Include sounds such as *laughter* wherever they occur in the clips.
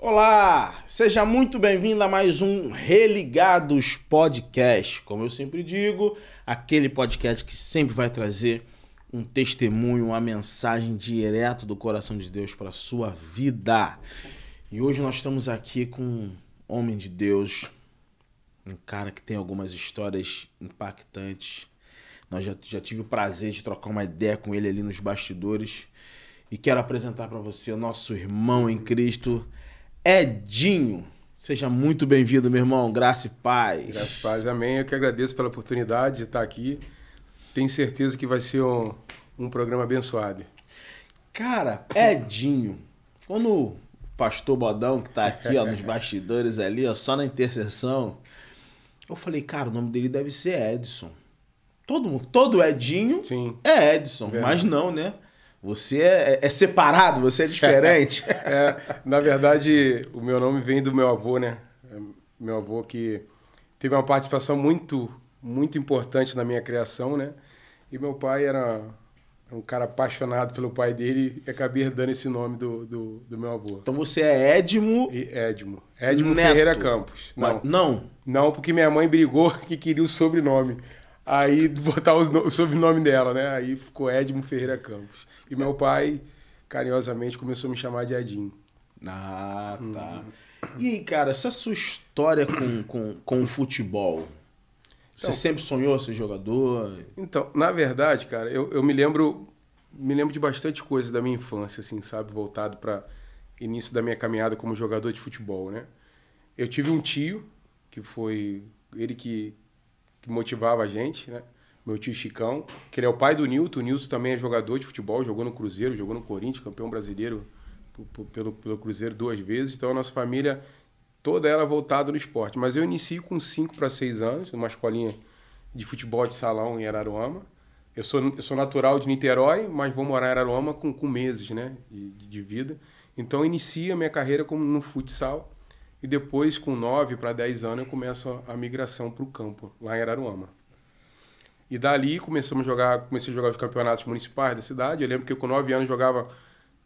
Olá, seja muito bem-vindo a mais um Religados Podcast. Como eu sempre digo, aquele podcast que sempre vai trazer um testemunho, uma mensagem direto do coração de Deus para a sua vida. E hoje nós estamos aqui com um homem de Deus, um cara que tem algumas histórias impactantes. Nós já, já tive o prazer de trocar uma ideia com ele ali nos bastidores. E quero apresentar para você o nosso irmão em Cristo, Edinho. Seja muito bem-vindo, meu irmão. Graça e paz. Graça e paz, amém. Eu que agradeço pela oportunidade de estar aqui. Tenho certeza que vai ser um, um programa abençoado. Cara, Edinho, quando o pastor Bodão, que está aqui ó, nos bastidores ali, ó, só na intercessão, eu falei, cara, o nome dele deve ser Edson. Todo, todo Edinho Sim. é Edson, Verdade. mas não, né? Você é, é, é separado, você é diferente. *laughs* é, na verdade, o meu nome vem do meu avô, né? É meu avô que teve uma participação muito, muito importante na minha criação, né? E meu pai era um cara apaixonado pelo pai dele e acabei herdando esse nome do, do, do meu avô. Então você é Edmo? E Edmo. Edmo Neto. Ferreira Campos. Não. não. Não, porque minha mãe brigou *laughs* que queria o sobrenome. Aí botar o sobrenome dela, né? Aí ficou Edmo Ferreira Campos. E meu pai, carinhosamente, começou a me chamar de Adinho. Ah, tá. E aí, cara, essa sua história com, com, com o futebol? Então, Você sempre sonhou ser jogador? Então, na verdade, cara, eu, eu me lembro me lembro de bastante coisa da minha infância, assim, sabe? Voltado para início da minha caminhada como jogador de futebol, né? Eu tive um tio que foi ele que, que motivava a gente, né? meu tio Chicão, que ele é o pai do Nilton. O Nilton também é jogador de futebol, jogou no Cruzeiro, jogou no Corinthians, campeão brasileiro pelo, pelo Cruzeiro duas vezes. Então a nossa família, toda ela voltada no esporte. Mas eu inicio com 5 para 6 anos, numa escolinha de futebol de salão em Araruama. Eu sou, eu sou natural de Niterói, mas vou morar em Araruama com, com meses né, de, de vida. Então inicia minha carreira como no futsal. E depois, com 9 para 10 anos, eu começo a, a migração para o campo, lá em Araruama. E dali começamos a jogar, comecei a jogar os campeonatos municipais da cidade. Eu lembro que eu, com 9 anos jogava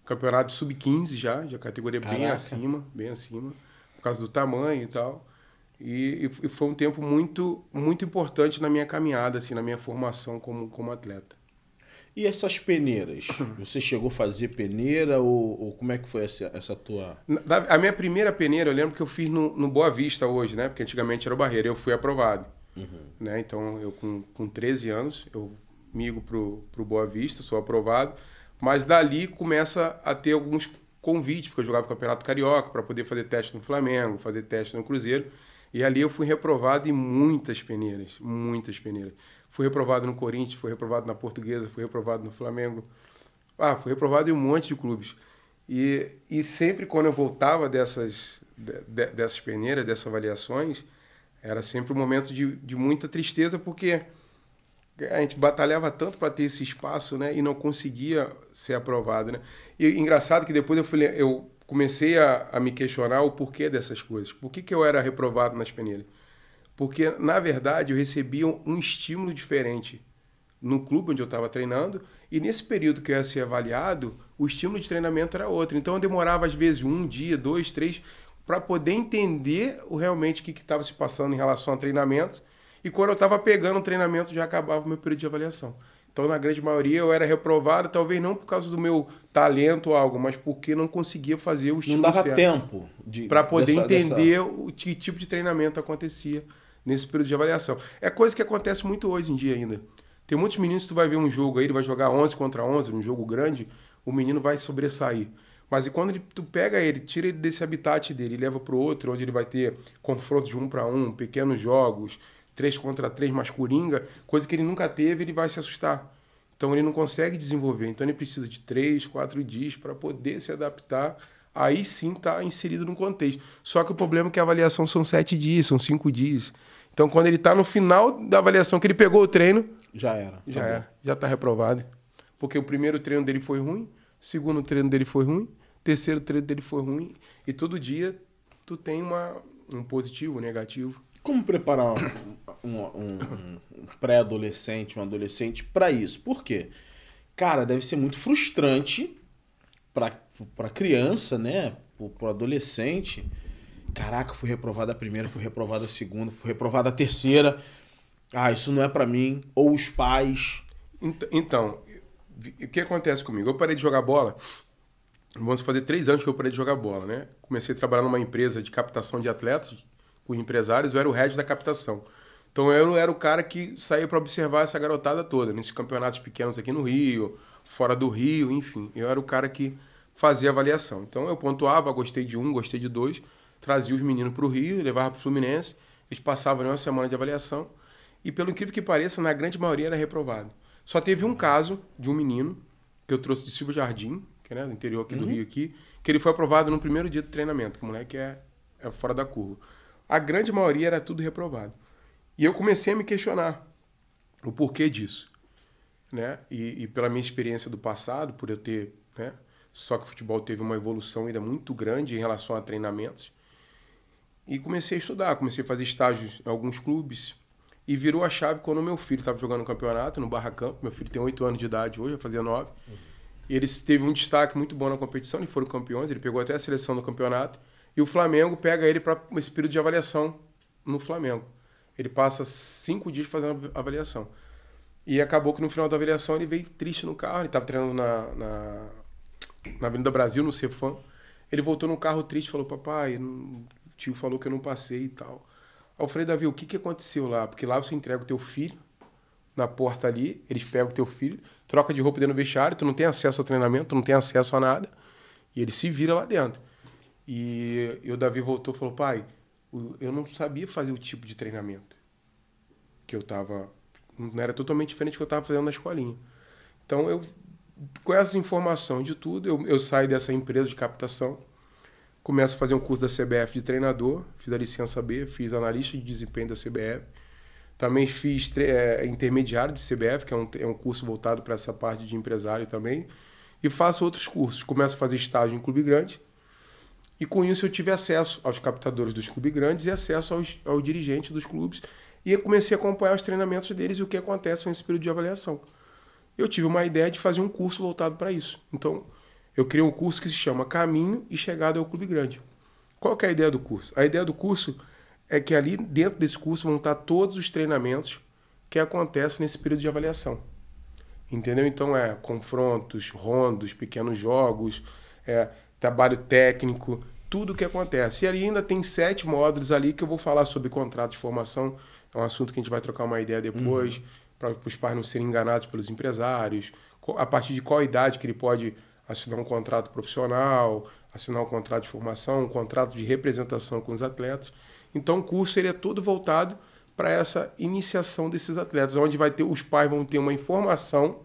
campeonato sub-15 já, já categoria Caraca. bem acima, bem acima, por causa do tamanho e tal. E, e, foi um tempo muito muito importante na minha caminhada, assim, na minha formação como, como atleta. E essas peneiras? *coughs* Você chegou a fazer peneira ou, ou como é que foi essa, essa tua. a minha primeira peneira, eu lembro que eu fiz no, no Boa Vista hoje, né? Porque antigamente era o Barreira, eu fui aprovado. Uhum. Né? Então, eu com, com 13 anos, eu migo para o Boa Vista, sou aprovado. Mas dali começa a ter alguns convites, porque eu jogava Campeonato Carioca para poder fazer teste no Flamengo, fazer teste no Cruzeiro. E ali eu fui reprovado em muitas peneiras, muitas peneiras. Fui reprovado no Corinthians, fui reprovado na Portuguesa, fui reprovado no Flamengo. Ah, fui reprovado em um monte de clubes. E, e sempre quando eu voltava dessas, de, dessas peneiras, dessas avaliações, era sempre um momento de, de muita tristeza, porque a gente batalhava tanto para ter esse espaço, né? E não conseguia ser aprovado, né? E engraçado que depois eu, fui, eu comecei a, a, me questionar o porquê dessas coisas. Por que, que eu era reprovado nas peneiras? Porque, na verdade, eu recebia um, um estímulo diferente no clube onde eu estava treinando e nesse período que eu ia ser avaliado, o estímulo de treinamento era outro. Então eu demorava às vezes um dia, dois, três para poder entender o realmente o que estava se passando em relação ao treinamento. E quando eu estava pegando o treinamento, já acabava o meu período de avaliação. Então, na grande maioria, eu era reprovado, talvez não por causa do meu talento ou algo, mas porque não conseguia fazer o estilo Não dava certo, tempo de para poder dessa, entender dessa... o que tipo de treinamento acontecia nesse período de avaliação. É coisa que acontece muito hoje em dia ainda. Tem muitos meninos que tu vai ver um jogo aí, ele vai jogar 11 contra 11, um jogo grande, o menino vai sobressair. Mas e quando ele, tu pega ele, tira ele desse habitat dele e leva para outro, onde ele vai ter confronto de um para um, pequenos jogos, três contra três, mais coringa, coisa que ele nunca teve, ele vai se assustar. Então ele não consegue desenvolver. Então ele precisa de três, quatro dias para poder se adaptar. Aí sim está inserido no contexto. Só que o problema é que a avaliação são sete dias, são cinco dias. Então quando ele está no final da avaliação que ele pegou o treino, já era. Já tá era. Já está reprovado. Porque o primeiro treino dele foi ruim, o segundo treino dele foi ruim, terceiro treino dele foi ruim. E todo dia tu tem uma, um positivo, um negativo. Como preparar um, um, um, pré-adolescente, um adolescente para isso? Por quê? Cara, deve ser muito frustrante para criança, né? Para adolescente. Caraca, fui reprovada a primeira, fui reprovada a segunda, fui reprovada a terceira. Ah, isso não é para mim. Ou os pais. Então, o que acontece comigo? Eu parei de jogar bola vamos fazer três anos que eu parei de jogar bola, né? Comecei a trabalhar numa empresa de captação de atletas, com empresários, eu era o head da captação. Então eu era o cara que saía para observar essa garotada toda, nesses campeonatos pequenos aqui no Rio, fora do Rio, enfim. Eu era o cara que fazia avaliação. Então eu pontuava, gostei de um, gostei de dois, trazia os meninos para o Rio, levava para o Fluminense, eles passavam uma semana de avaliação e, pelo incrível que pareça, na grande maioria era reprovado. Só teve um caso de um menino que eu trouxe de Silva Jardim, que, né, do interior aqui uhum. do Rio, aqui, que ele foi aprovado no primeiro dia do treinamento, que o moleque é, é fora da curva. A grande maioria era tudo reprovado. E eu comecei a me questionar o porquê disso. Né? E, e pela minha experiência do passado, por eu ter. Né, só que o futebol teve uma evolução ainda muito grande em relação a treinamentos. E comecei a estudar, comecei a fazer estágios em alguns clubes. E virou a chave quando meu filho estava jogando no campeonato, no Campo. Meu filho tem 8 anos de idade hoje, vai fazer 9. Uhum. Eles teve um destaque muito bom na competição, eles foram campeões, ele pegou até a seleção do campeonato. E o Flamengo pega ele para um espírito de avaliação no Flamengo. Ele passa cinco dias fazendo avaliação. E acabou que no final da avaliação ele veio triste no carro. Ele estava treinando na, na, na, Avenida Brasil, no Cefam. Ele voltou no carro triste falou: Papai, não... o tio falou que eu não passei e tal. Alfredo Davi, o que, que aconteceu lá? Porque lá você entrega o teu filho na porta ali, eles pegam o teu filho troca de roupa dentro do vestiário, tu não tem acesso ao treinamento, tu não tem acesso a nada. E ele se vira lá dentro. E, e o Davi voltou e falou: pai, eu não sabia fazer o tipo de treinamento que eu tava. Não era totalmente diferente do que eu tava fazendo na escolinha. Então eu, com essa informação de tudo, eu, eu saio dessa empresa de captação, começo a fazer um curso da CBF de treinador, fiz a licença B, fiz analista de desempenho da CBF também fiz é, intermediário de CBF, que é um, é um curso voltado para essa parte de empresário também. E faço outros cursos. Começo a fazer estágio em clube grande. E com isso eu tive acesso aos captadores dos clubes grandes e acesso aos, ao dirigente dos clubes. E comecei a acompanhar os treinamentos deles e o que acontece nesse período de avaliação. Eu tive uma ideia de fazer um curso voltado para isso. Então, eu criei um curso que se chama Caminho e Chegada ao Clube Grande. Qual é a ideia do curso? A ideia do curso é que ali dentro desse curso vão estar todos os treinamentos que acontecem nesse período de avaliação. Entendeu? Então é confrontos, rondos, pequenos jogos, é, trabalho técnico, tudo o que acontece. E ali ainda tem sete módulos ali que eu vou falar sobre contrato de formação, é um assunto que a gente vai trocar uma ideia depois, uhum. para os pais não serem enganados pelos empresários, a partir de qual idade que ele pode assinar um contrato profissional, assinar um contrato de formação, um contrato de representação com os atletas. Então o curso ele é todo voltado para essa iniciação desses atletas, onde vai ter os pais vão ter uma informação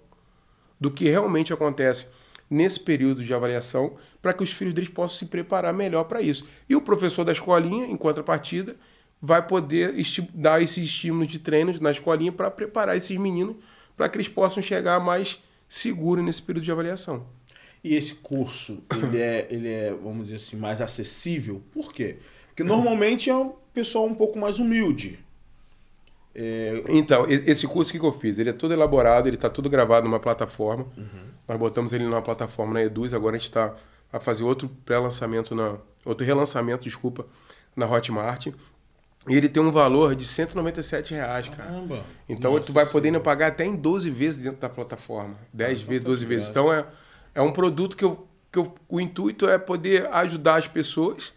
do que realmente acontece nesse período de avaliação, para que os filhos deles possam se preparar melhor para isso. E o professor da escolinha, em contrapartida, vai poder dar esses estímulos de treinos na escolinha para preparar esses meninos para que eles possam chegar mais seguros nesse período de avaliação. E esse curso, ele é, ele é, vamos dizer assim, mais acessível. Por quê? Porque normalmente é um pessoal um pouco mais humilde. É... Então, esse curso que eu fiz, ele é todo elaborado, ele está todo gravado numa plataforma. Uhum. Nós botamos ele numa plataforma na Eduz, agora a gente está a fazer outro pré-lançamento, na outro relançamento, desculpa, na Hotmart. E ele tem um valor de 197 reais, cara. Caramba. Então Nossa tu vai podendo pagar até em 12 vezes dentro da plataforma. 10 ah, tá vezes, 12 vezes. Então é, é um produto que, eu, que eu, o intuito é poder ajudar as pessoas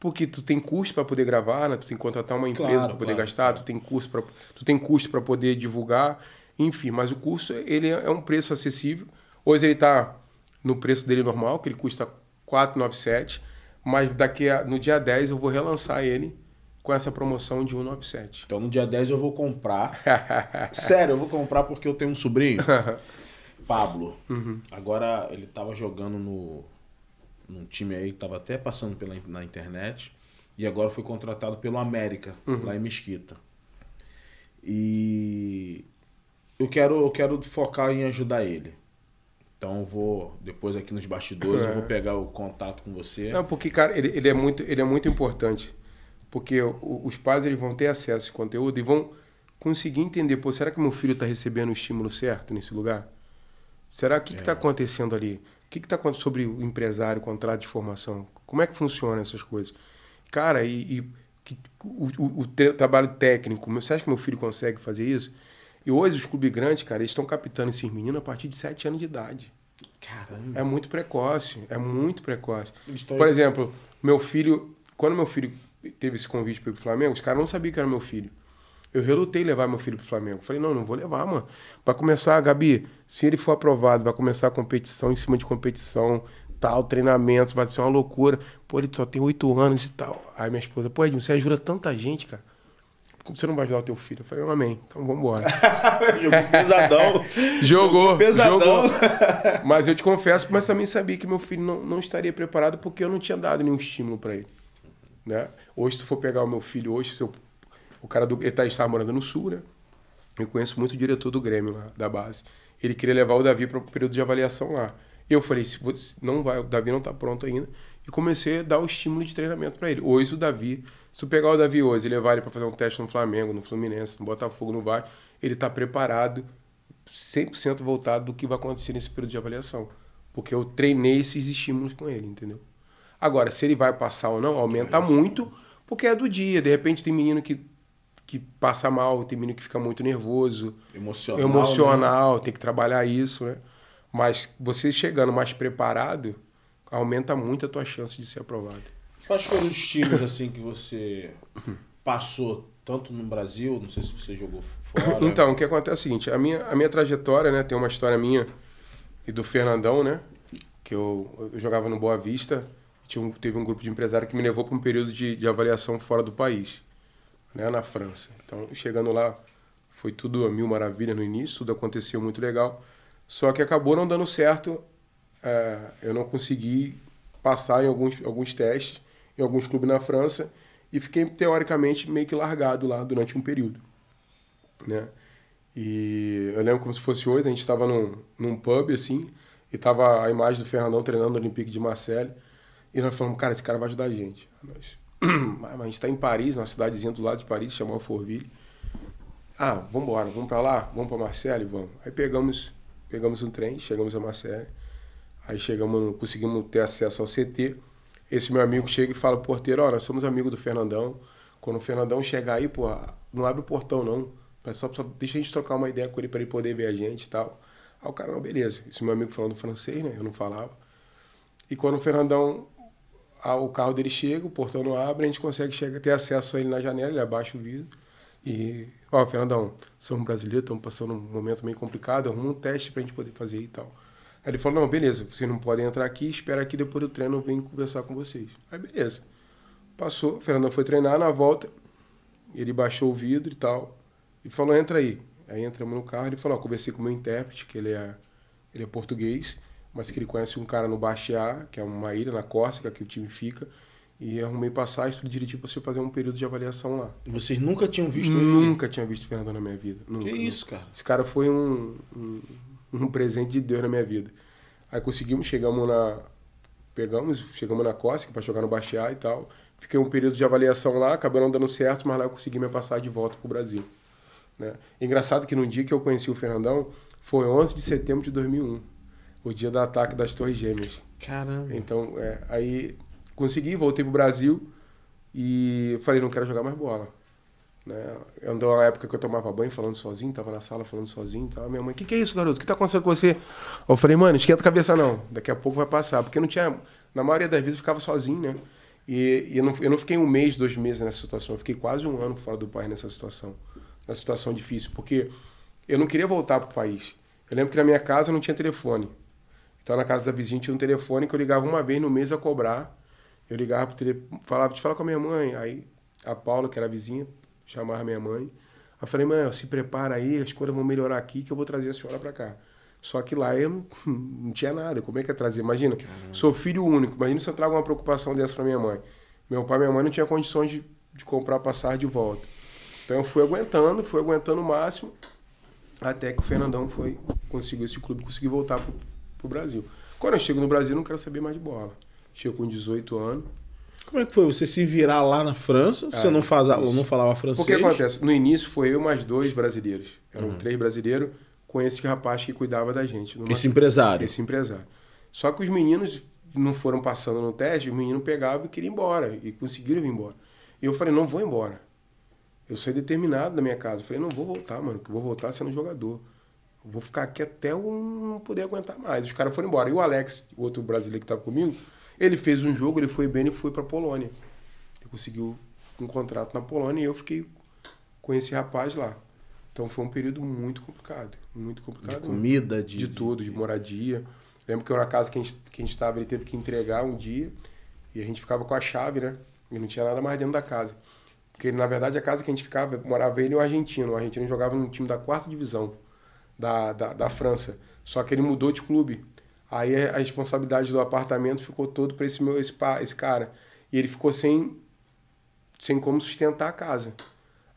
porque tu tem custo para poder gravar, né? Tu tem que contratar uma empresa claro, para poder claro, gastar, tu tem curso para tu tem custo para poder divulgar, enfim, mas o curso ele é, é um preço acessível. Hoje ele está no preço dele normal, que ele custa 497, mas daqui a, no dia 10 eu vou relançar ele com essa promoção de 197. Então no dia 10 eu vou comprar. *laughs* Sério, eu vou comprar porque eu tenho um sobrinho, *laughs* Pablo. Uhum. Agora ele estava jogando no num time aí que estava até passando pela, na internet. E agora foi contratado pelo América, uhum. lá em Mesquita. E eu quero, eu quero focar em ajudar ele. Então eu vou, depois aqui nos bastidores, eu vou é. pegar o contato com você. Não, porque, cara, ele, ele, é, muito, ele é muito importante. Porque os pais eles vão ter acesso a esse conteúdo e vão conseguir entender, pô, será que meu filho está recebendo o estímulo certo nesse lugar? Será que que está é. acontecendo ali? que está acontecendo sobre o empresário, contrato de formação? Como é que funciona essas coisas? Cara, e, e que, o, o, o trabalho técnico, você acha que meu filho consegue fazer isso? E hoje os clubes grandes, cara, eles estão captando esses meninos a partir de 7 anos de idade. Caramba. É muito precoce, é muito precoce. Estou Por exemplo, meu filho, quando meu filho teve esse convite para o Flamengo, os caras não sabiam que era meu filho. Eu relutei levar meu filho pro Flamengo. Falei, não, não vou levar, mano. Para começar, Gabi, se ele for aprovado, vai começar a competição em cima de competição, tal, treinamento, vai ser uma loucura. Pô, ele só tem oito anos e tal. Aí minha esposa, pô, Edinho, você ajuda tanta gente, cara. Como você não vai ajudar o teu filho? Eu falei, amém, então vambora. *laughs* *laughs* jogou pesadão. jogou, pesadão. *laughs* Jogou. Mas eu te confesso, mas também sabia que meu filho não, não estaria preparado porque eu não tinha dado nenhum estímulo para ele. Né? Hoje, se for pegar o meu filho hoje, se eu o cara do. Ele tá, estava morando no Sul, né? Eu conheço muito o diretor do Grêmio lá, da base. Ele queria levar o Davi para o período de avaliação lá. Eu falei, se você não vai, o Davi não está pronto ainda. E comecei a dar o estímulo de treinamento para ele. Hoje o Davi, se eu pegar o Davi hoje e levar ele para fazer um teste no Flamengo, no Fluminense, no Botafogo, no Vasco, ele está preparado, 100% voltado do que vai acontecer nesse período de avaliação. Porque eu treinei esses estímulos com ele, entendeu? Agora, se ele vai passar ou não, aumenta é muito, porque é do dia. De repente tem menino que que passa mal, tem menino que fica muito nervoso. Emocional. Emocional, né? tem que trabalhar isso, né? Mas você chegando mais preparado, aumenta muito a tua chance de ser aprovado. Quais foram os times assim que você passou tanto no Brasil, não sei se você jogou fora. *coughs* Então, o que acontece é o seguinte, a minha, a minha trajetória, né, tem uma história minha e do Fernandão, né, que eu, eu jogava no Boa Vista, tinha um, teve um grupo de empresário que me levou para um período de, de avaliação fora do país né, na França. Então, chegando lá, foi tudo a mil maravilhas no início, tudo aconteceu muito legal. Só que acabou não dando certo. É, eu não consegui passar em alguns, alguns testes, em alguns clubes na França, e fiquei, teoricamente, meio que largado lá durante um período. Né? E eu lembro como se fosse hoje, a gente estava num, num pub, assim, e tava a imagem do Fernandão treinando no Olympique de Marseille, e nós falamos, cara, esse cara vai ajudar a gente. Nós *clears throat* a gente está em Paris, numa cidadezinha do lado de Paris, a Forville. Ah, vamos embora, vamos para lá, vamos para Marseille, vamos. Aí pegamos, pegamos um trem, chegamos a Marseille. Aí chegamos, conseguimos ter acesso ao CT. Esse meu amigo chega e fala, porteiro, ó, nós somos amigos do Fernandão. Quando o Fernandão chegar aí, pô, não abre o portão não. Só, só deixa a gente trocar uma ideia com ele para ele poder ver a gente e tal. Aí o cara, não, beleza. Esse meu amigo falando francês, né? Eu não falava. E quando o Fernandão o carro dele chega, o portão não abre, a gente consegue chegar, ter acesso a ele na janela, ele abaixa o vidro. E, ó, oh, Fernandão, somos brasileiros, estamos passando um momento meio complicado, arruma um teste para a gente poder fazer e tal. Aí ele falou: não, beleza, vocês não podem entrar aqui, espera aqui depois do treino eu venho conversar com vocês. Aí beleza. Passou, o Fernandão foi treinar, na volta, ele baixou o vidro e tal, e falou: entra aí. Aí entramos no carro, ele falou: ó, oh, conversei com o meu intérprete, que ele é, ele é português, mas que ele conhece um cara no Baixeá, que é uma ilha na Córcega que o time fica. E arrumei passagem, tudo direitinho para você fazer um período de avaliação lá. vocês nunca tinham visto Nunca ele? tinha visto o Fernandão na minha vida. Nunca, que isso, nunca. cara? Esse cara foi um, um, um, presente de Deus na minha vida. Aí conseguimos, chegamos na. Pegamos, chegamos na Cósmica para jogar no Baixear e tal. Fiquei um período de avaliação lá, acabou não dando certo, mas lá eu consegui minha passagem de volta pro Brasil. Né? Engraçado que no dia que eu conheci o Fernandão, foi 11 de setembro de 2001 o dia do ataque das Torres Gêmeas. Caramba. Então, é, aí consegui, voltei pro Brasil e falei, não quero jogar mais bola. Né? Andou uma época que eu tomava banho falando sozinho, tava na sala falando sozinho, tava minha mãe, o que, que é isso, garoto? O que tá acontecendo com você? Eu falei, mano, esquenta a cabeça não, daqui a pouco vai passar. Porque não tinha, na maioria das vezes eu ficava sozinho, né? E, e eu, não, eu não fiquei um mês, dois meses nessa situação, eu fiquei quase um ano fora do país nessa situação. Nessa situação difícil, porque eu não queria voltar pro país. Eu lembro que na minha casa não tinha telefone. Então na casa da vizinha tinha um telefone que eu ligava uma vez no mês a cobrar. Eu ligava pro telefone, falava, te falar com a minha mãe. Aí a Paula, que era vizinha, chamava a minha mãe. Eu falei, mãe, se prepara aí, as coisas vão melhorar aqui que eu vou trazer a senhora para cá. Só que lá eu não *laughs* tinha nada. Como é que ia trazer? Imagina, Caramba. sou filho único. Imagina se eu trago uma preocupação dessa para minha mãe. Meu pai e minha mãe não tinham condições de, de comprar passar de volta. Então eu fui aguentando, fui aguentando o máximo, até que o Fernandão foi, conseguiu esse clube, conseguiu voltar pro Brasil. Quando eu chego no Brasil, não quero saber mais de bola. Chego com 18 anos. Como é que foi? Você se virar lá na França? Ah, você não, faz, não falava francês? O que acontece? No início foi eu mais dois brasileiros. Eram uhum. três brasileiros com esse rapaz que cuidava da gente. Numa... Esse empresário? Esse empresário. Só que os meninos não foram passando no teste, o menino pegava e queria ir embora. E conseguiram vir embora. E eu falei, não vou embora. Eu sou determinado da minha casa. Eu falei, não vou voltar, mano. Que eu vou voltar sendo jogador. Vou ficar aqui até eu não poder aguentar mais. Os caras foram embora. E o Alex, o outro brasileiro que estava comigo, ele fez um jogo, ele foi bem e foi para Polônia. Ele conseguiu um contrato na Polônia e eu fiquei com esse rapaz lá. Então foi um período muito complicado, muito complicado. De comida, de, de tudo, de moradia. Lembro que eu na casa que a, gente, que a gente estava, ele teve que entregar um dia e a gente ficava com a chave, né? E não tinha nada mais dentro da casa. Porque na verdade a casa que a gente ficava, morava ele e o argentino. O argentino jogava no time da quarta divisão da, da, da França. Só que ele mudou de clube. Aí a responsabilidade do apartamento ficou todo para esse meu esse, esse cara. E ele ficou sem sem como sustentar a casa.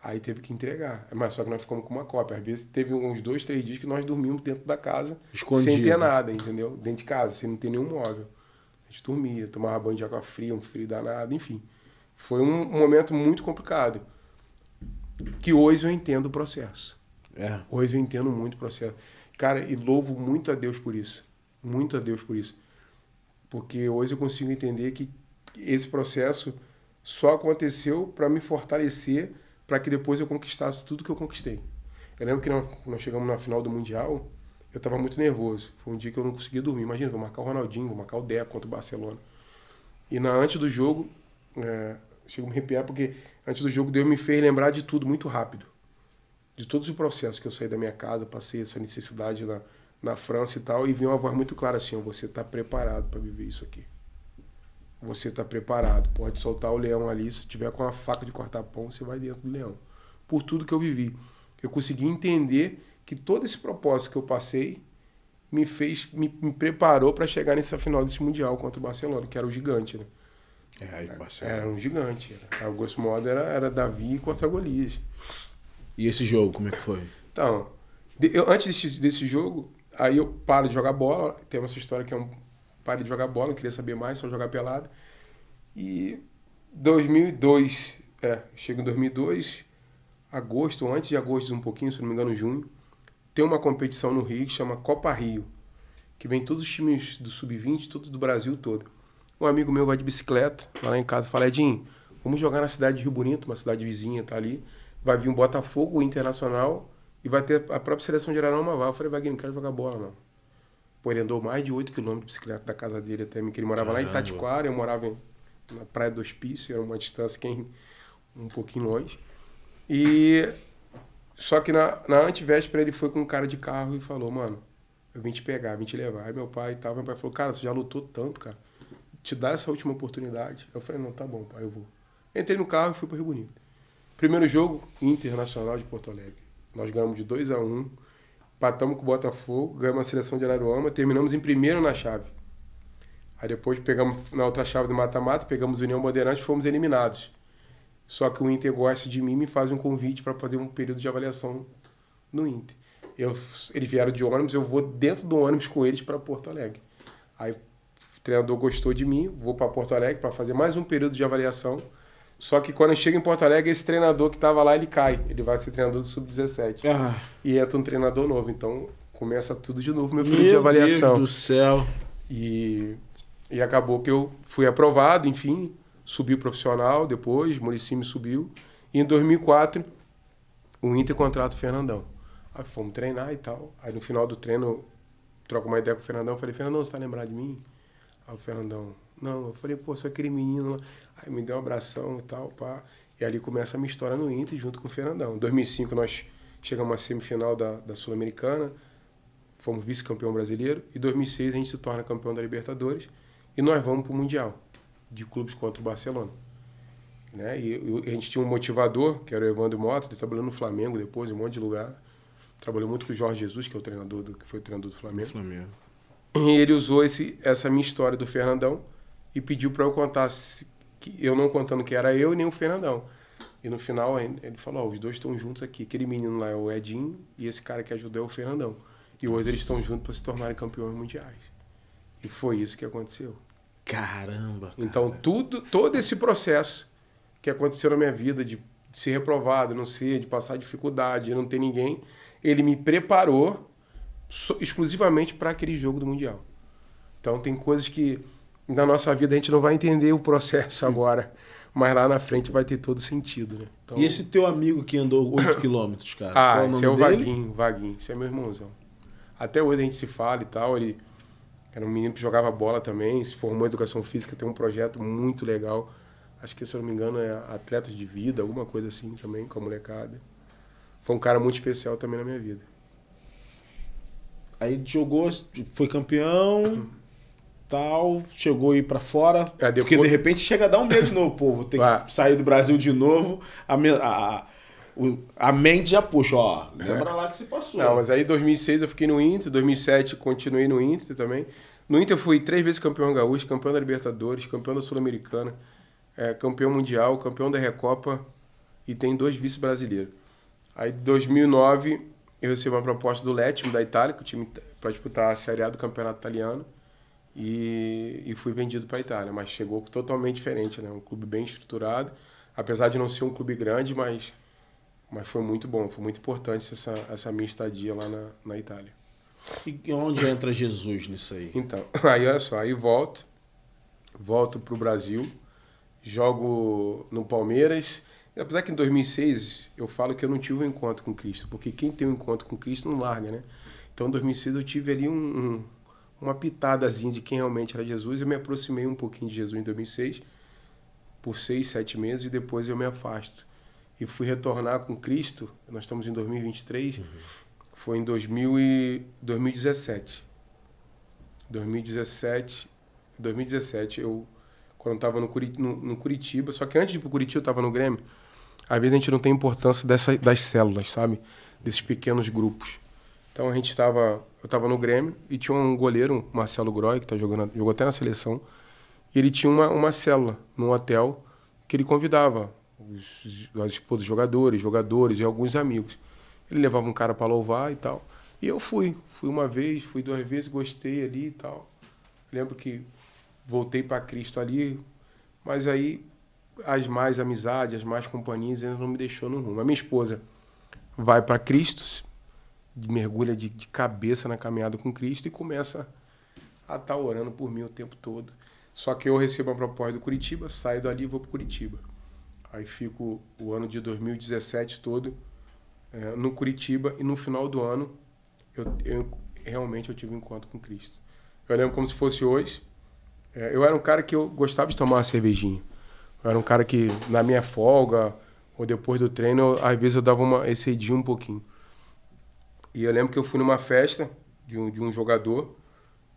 Aí teve que entregar. Mas só que nós ficamos com uma cópia. Às vezes teve uns dois, três dias que nós dormimos dentro da casa, Escondido. sem ter nada, entendeu? Dentro de casa, sem ter nenhum móvel. A gente dormia, tomava banho de água fria, um frio danado, enfim. Foi um momento muito complicado. Que hoje eu entendo o processo. É. Hoje eu entendo muito o processo. Cara, e louvo muito a Deus por isso. Muito a Deus por isso. Porque hoje eu consigo entender que esse processo só aconteceu para me fortalecer, para que depois eu conquistasse tudo que eu conquistei. Eu lembro que nós, nós chegamos na final do Mundial, eu estava muito nervoso. Foi um dia que eu não conseguia dormir. Imagina, vou marcar o Ronaldinho, vou marcar o Deco contra o Barcelona. E na antes do jogo, é, chego a me arrepiar porque antes do jogo Deus me fez lembrar de tudo muito rápido de todos os processos que eu saí da minha casa, passei essa necessidade na, na França e tal, e vi uma voz muito clara assim: você está preparado para viver isso aqui. Você está preparado. Pode soltar o leão ali. Se tiver com uma faca de cortar pão, você vai dentro do leão. Por tudo que eu vivi. Eu consegui entender que todo esse propósito que eu passei me fez, me, me preparou para chegar nessa final desse Mundial contra o Barcelona, que era o gigante, né? É, aí, Barcelona. Era um gigante. Era, a grosso modo era, era Davi contra Golias. E esse jogo, como é que foi? Então, eu, antes desse, desse jogo, aí eu paro de jogar bola. Tem uma história que é um paro de jogar bola, não queria saber mais, só jogar pelado. E 2002, é, chega em 2002, agosto, antes de agosto um pouquinho, se não me engano, junho, tem uma competição no Rio que chama Copa Rio, que vem todos os times do sub-20, todos do Brasil todo. Um amigo meu vai de bicicleta, lá em casa, fala, Edinho, vamos jogar na cidade de Rio Bonito, uma cidade vizinha, tá ali vai vir um Botafogo, o Internacional, e vai ter a própria seleção de Araramavá. Eu falei, Wagner, não quero jogar bola, não. Pô, ele andou mais de 8 km de bicicleta da casa dele até mim, que ele morava Caramba. lá em Tatiquara, eu morava na Praia do Hospício, era uma distância é um pouquinho longe. E só que na, na antivéspera ele foi com um cara de carro e falou, mano, eu vim te pegar, vim te levar. Aí meu pai e tal, meu pai falou, cara, você já lutou tanto, cara. Te dá essa última oportunidade. Eu falei, não, tá bom, pai, eu vou. Entrei no carro e fui pro Rio Bonito. Primeiro jogo, Internacional de Porto Alegre. Nós ganhamos de 2 a 1 um, patamos com o Botafogo, ganhamos a seleção de Araruama, terminamos em primeiro na chave. Aí depois pegamos na outra chave do mata-mata, pegamos União Moderante, e fomos eliminados. Só que o Inter gosta de mim e me faz um convite para fazer um período de avaliação no Inter. Eu, eles vieram de ônibus, eu vou dentro do ônibus com eles para Porto Alegre. Aí o treinador gostou de mim, vou para Porto Alegre para fazer mais um período de avaliação. Só que quando chega em Porto Alegre, esse treinador que estava lá, ele cai. Ele vai ser treinador do Sub-17. Ah. E entra um treinador novo. Então, começa tudo de novo, meu período de avaliação. Meu Deus do céu. E, e acabou que eu fui aprovado, enfim. Subi profissional depois, Muricy me subiu. E em 2004, o Inter contrata o Fernandão. Aí fomos treinar e tal. Aí no final do treino, troco uma ideia com o Fernandão. Falei, Fernandão, você tá lembrado de mim? Aí o Fernandão, não, eu falei, pô, sou aquele menino lá. Aí me deu um abração e tal, pá. E ali começa a minha história no Inter junto com o Fernandão. Em 2005 nós chegamos à semifinal da, da Sul-Americana, fomos vice-campeão brasileiro. E em 2006 a gente se torna campeão da Libertadores e nós vamos para o Mundial de clubes contra o Barcelona. Né? E, e a gente tinha um motivador, que era o Evandro Mota, ele tá trabalhou no Flamengo depois, em um monte de lugar. Trabalhou muito com o Jorge Jesus, que é o treinador do, que foi o treinador do Flamengo. Flamengo. E ele usou esse, essa minha história do Fernandão e pediu para eu contar, eu não contando que era eu e nem o Fernandão. E no final ele falou: oh, os dois estão juntos aqui. Aquele menino lá é o Edinho e esse cara que ajudou é o Fernandão. E hoje eles estão juntos para se tornarem campeões mundiais. E foi isso que aconteceu. Caramba! Cara. Então, tudo, todo esse processo que aconteceu na minha vida de ser reprovado, não ser, de passar dificuldade, de não ter ninguém, ele me preparou exclusivamente para aquele jogo do Mundial. Então, tem coisas que na nossa vida a gente não vai entender o processo agora, mas lá na frente vai ter todo sentido, né? Então... E esse teu amigo que andou 8 quilômetros, cara? Ah, Qual é esse é o dele? Vaguinho, Vaguinho, esse é meu irmãozão. Até hoje a gente se fala e tal, ele era um menino que jogava bola também, se formou em educação física, tem um projeto muito legal. Acho que, se eu não me engano, é Atletas de Vida, alguma coisa assim também, com a molecada. Foi um cara muito especial também na minha vida. Aí jogou, foi campeão, tal, chegou aí para fora. É, depois... Porque de repente chega a dar um medo de novo, povo. Tem que *laughs* ah. sair do Brasil de novo. A, a, a mente já puxa, ó. Né? Lembra é. lá que se passou. Não, mas aí em 2006 eu fiquei no Inter, 2007 continuei no Inter também. No Inter eu fui três vezes campeão gaúcho, campeão da Libertadores, campeão da Sul-Americana, é, campeão mundial, campeão da Recopa e tem dois vice brasileiros. Aí em 2009 eu recebi uma proposta do Letimo, da Itália, que o time tá, para disputar a Série A do Campeonato Italiano e, e fui vendido para a Itália, mas chegou totalmente diferente, né? Um clube bem estruturado, apesar de não ser um clube grande, mas, mas foi muito bom, foi muito importante essa, essa minha estadia lá na, na Itália. E onde entra Jesus nisso aí? Então, *laughs* aí olha só, aí volto, volto para o Brasil, jogo no Palmeiras, apesar que em 2006 eu falo que eu não tive um encontro com Cristo, porque quem tem um encontro com Cristo não larga, né? Então, em 2006 eu tive ali um, um uma pitadazinha de quem realmente era Jesus. Eu me aproximei um pouquinho de Jesus em 2006, por seis, sete meses, e depois eu me afasto. E fui retornar com Cristo, nós estamos em 2023, uhum. foi em 2000 e 2017. 2017, 2017 eu, quando estava no, Curit no, no, Curitiba, só que antes de ir para Curitiba eu estava no Grêmio, às vezes a gente não tem importância dessa, das células, sabe? Desses pequenos grupos. Então a gente estava eu estava no Grêmio e tinha um goleiro, Marcelo Groy, que tá jogando, jogou até na seleção. E ele tinha uma, uma célula num hotel que ele convidava os, as esposas jogadores, jogadores e alguns amigos. Ele levava um cara para louvar e tal. E eu fui. Fui uma vez, fui duas vezes, gostei ali e tal. Lembro que voltei para Cristo ali, mas aí as mais amizades, as mais companhias ainda não me deixou no rumo. A minha esposa vai para Cristo, mergulha de, de cabeça na caminhada com Cristo e começa a estar tá orando por mim o tempo todo. Só que eu recebo uma proposta do Curitiba, saio dali e vou para Curitiba. Aí fico o ano de 2017 todo é, no Curitiba e no final do ano eu, eu, realmente eu tive um encontro com Cristo. Eu lembro como se fosse hoje. É, eu era um cara que eu gostava de tomar uma cervejinha. Eu era um cara que na minha folga ou depois do treino, eu, às vezes eu dava uma excedia um pouquinho. E eu lembro que eu fui numa festa de um, de um jogador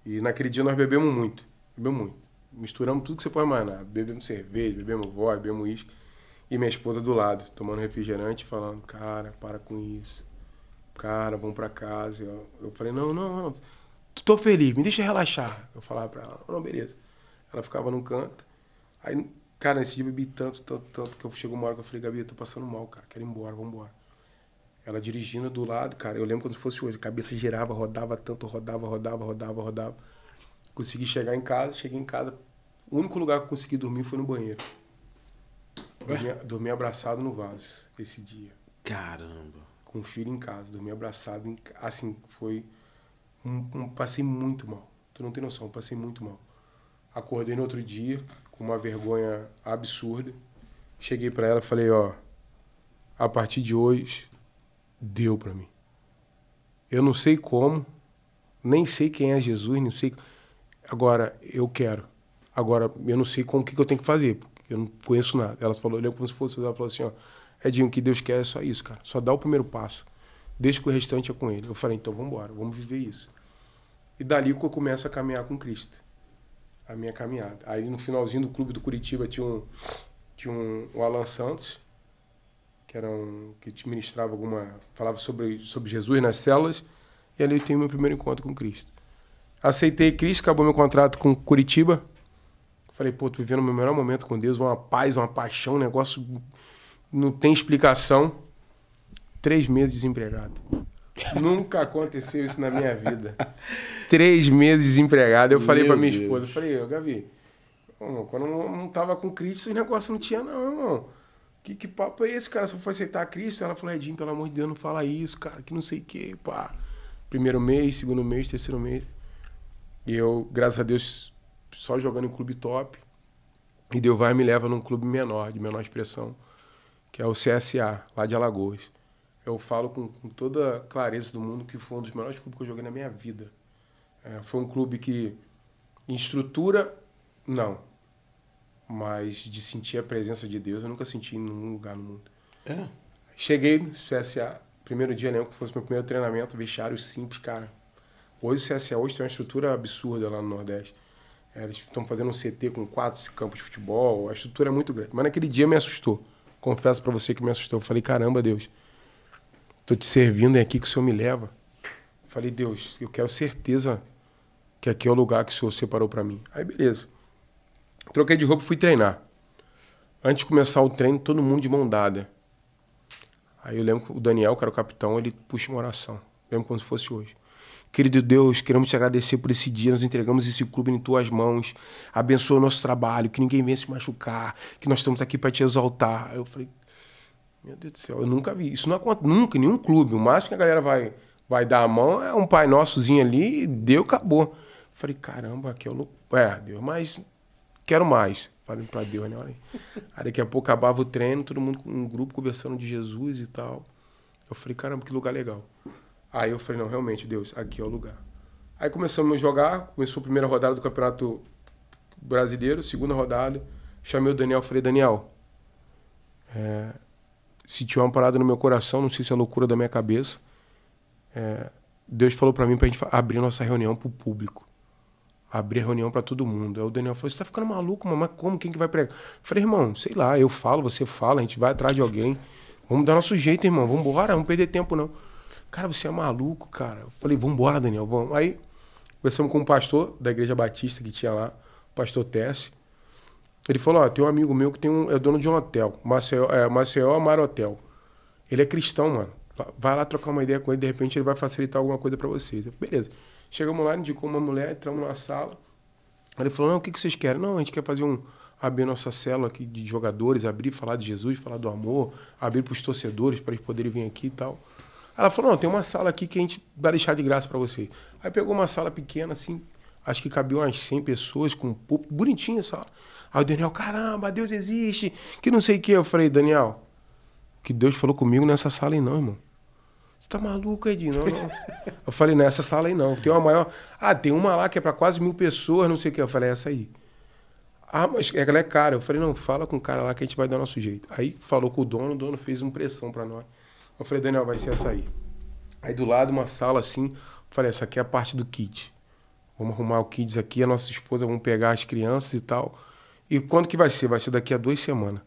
e naquele dia nós bebemos muito. Bebemos muito. Misturamos tudo que você pode imaginar. Bebemos cerveja, bebemos vó bebemos uísque. E minha esposa do lado, tomando refrigerante, falando, cara, para com isso. Cara, vamos para casa. Eu, eu falei, não, não, não. Tô feliz, me deixa relaxar. Eu falava pra ela, não, beleza. Ela ficava num canto. Aí, cara, nesse dia eu bebi tanto, tanto, tanto, que eu chegou uma hora que eu falei, Gabi, eu tô passando mal, cara, quero ir embora, vamos embora. Ela dirigindo do lado, cara, eu lembro como se fosse hoje. A cabeça girava, rodava tanto, rodava, rodava, rodava, rodava. Consegui chegar em casa, cheguei em casa. O único lugar que eu consegui dormir foi no banheiro. Dormi, dormi abraçado no vaso esse dia. Caramba. Com o filho em casa, dormi abraçado. Em, assim, foi. Um, um, passei muito mal. Tu não tem noção, passei muito mal. Acordei no outro dia com uma vergonha absurda. Cheguei para ela falei: Ó, a partir de hoje deu para mim. Eu não sei como, nem sei quem é Jesus, não sei. Agora, eu quero. Agora, eu não sei como que, que eu tenho que fazer, porque eu não conheço nada. Ela falou, olhou como se fosse, ela falou assim, ó, Edinho, o que Deus quer é só isso, cara. Só dá o primeiro passo. Deixa que o restante é com ele. Eu falei, então vamos embora, vamos viver isso. E dali eu começo a caminhar com Cristo. A minha caminhada. Aí no finalzinho do clube do Curitiba tinha um, tinha um, Alan Santos, que que te ministrava alguma, falava sobre sobre Jesus nas celas, e ali eu tenho meu primeiro encontro com Cristo. Aceitei Cristo, acabou meu contrato com Curitiba. Falei, pô, tô vivendo o meu melhor momento com Deus, uma paz, uma paixão, um negócio não tem explicação. Três meses desempregado. *laughs* Nunca aconteceu isso na minha vida. Três meses desempregado. Eu falei para minha Deus. esposa, eu falei, Gabi, gavi quando eu não tava com Cristo, esse negócio não tinha não, irmão. Que, que papo é esse, cara? eu for aceitar Cristo? Ela falou, Edinho, pelo amor de Deus, não fala isso, cara, que não sei o quê, pá. Primeiro mês, segundo mês, terceiro mês. E eu, graças a Deus, só jogando em clube top. E Deus vai e me leva num clube menor, de menor expressão, que é o CSA, lá de Alagoas. Eu falo com, com toda clareza do mundo que foi um dos melhores clubes que eu joguei na minha vida. É, foi um clube que, em estrutura, não. Mas de sentir a presença de Deus, eu nunca senti em nenhum lugar no mundo. É? Cheguei no CSA, primeiro dia, lembro né, que fosse meu primeiro treinamento, vestiário simples, cara. Hoje o CSA hoje tem uma estrutura absurda lá no Nordeste. É, eles estão fazendo um CT com quatro campos de futebol, a estrutura é muito grande. Mas naquele dia me assustou. Confesso para você que me assustou. Eu falei, caramba, Deus, tô te servindo, é aqui que o Senhor me leva. Falei, Deus, eu quero certeza que aqui é o lugar que o Senhor separou para mim. Aí, beleza. Troquei de roupa e fui treinar. Antes de começar o treino, todo mundo de mão dada. Aí eu lembro que o Daniel, que era o capitão, ele puxa uma oração. Lembro como se fosse hoje. Querido Deus, queremos te agradecer por esse dia. Nós entregamos esse clube em tuas mãos. Abençoa o nosso trabalho, que ninguém venha se machucar, que nós estamos aqui para te exaltar. Eu falei, meu Deus do céu, eu nunca vi. Isso não acontece nunca em nenhum clube. O máximo que a galera vai, vai dar a mão é um pai nossozinho ali, e deu, acabou. Eu falei, caramba, aqui é o. É, Deus, mas quero mais. Falei para Deus, né? Olha aí. aí daqui a pouco acabava o treino, todo mundo com um grupo conversando de Jesus e tal. Eu falei, caramba, que lugar legal. Aí eu falei, não, realmente, Deus, aqui é o lugar. Aí começamos a jogar, começou a primeira rodada do Campeonato Brasileiro, segunda rodada. Chamei o Daniel, falei, Daniel, é, se tiver uma parada no meu coração, não sei se é loucura da minha cabeça, é, Deus falou para mim pra gente abrir nossa reunião pro público abrir reunião para todo mundo. Aí o Daniel falou: Você tá ficando maluco, mano? Mas como? Quem que vai pregar? Eu falei, irmão, sei lá, eu falo, você fala, a gente vai atrás de alguém. Vamos dar nosso jeito, irmão. Vamos embora, não perder tempo, não. Cara, você é maluco, cara. Eu falei, vamos embora, Daniel, vamos. Aí conversamos com um pastor da igreja batista que tinha lá, o pastor Tess. Ele falou: Ó, oh, tem um amigo meu que tem um, é dono de um hotel, Maceió, é, Maceió Hotel. Ele é cristão, mano. Vai lá trocar uma ideia com ele, de repente ele vai facilitar alguma coisa para vocês. Beleza. Chegamos lá, indicou uma mulher, entramos numa sala. Ele falou: Não, o que, que vocês querem? Não, a gente quer fazer um. abrir nossa cela aqui de jogadores, abrir, falar de Jesus, falar do amor, abrir para os torcedores, para eles poderem vir aqui e tal. Ela falou: Não, tem uma sala aqui que a gente vai deixar de graça para vocês. Aí pegou uma sala pequena, assim, acho que cabia umas 100 pessoas, com um pouco bonitinha a sala. Aí o Daniel: Caramba, Deus existe, que não sei o que. Eu falei: Daniel, que Deus falou comigo nessa sala aí não, irmão. Você tá maluco, Edinho? Não, não. eu falei, nessa é sala aí não. Tem uma maior. Ah, tem uma lá que é para quase mil pessoas, não sei o que. Eu falei, é essa aí. Ah, mas é, ela é cara. Eu falei, não, fala com o cara lá que a gente vai dar nosso jeito. Aí falou com o dono, o dono fez uma pressão para nós. Eu falei, Daniel, vai ser essa aí. Aí do lado, uma sala assim, falei, essa aqui é a parte do kit. Vamos arrumar o kids aqui, a nossa esposa, vamos pegar as crianças e tal. E quando que vai ser? Vai ser daqui a duas semanas.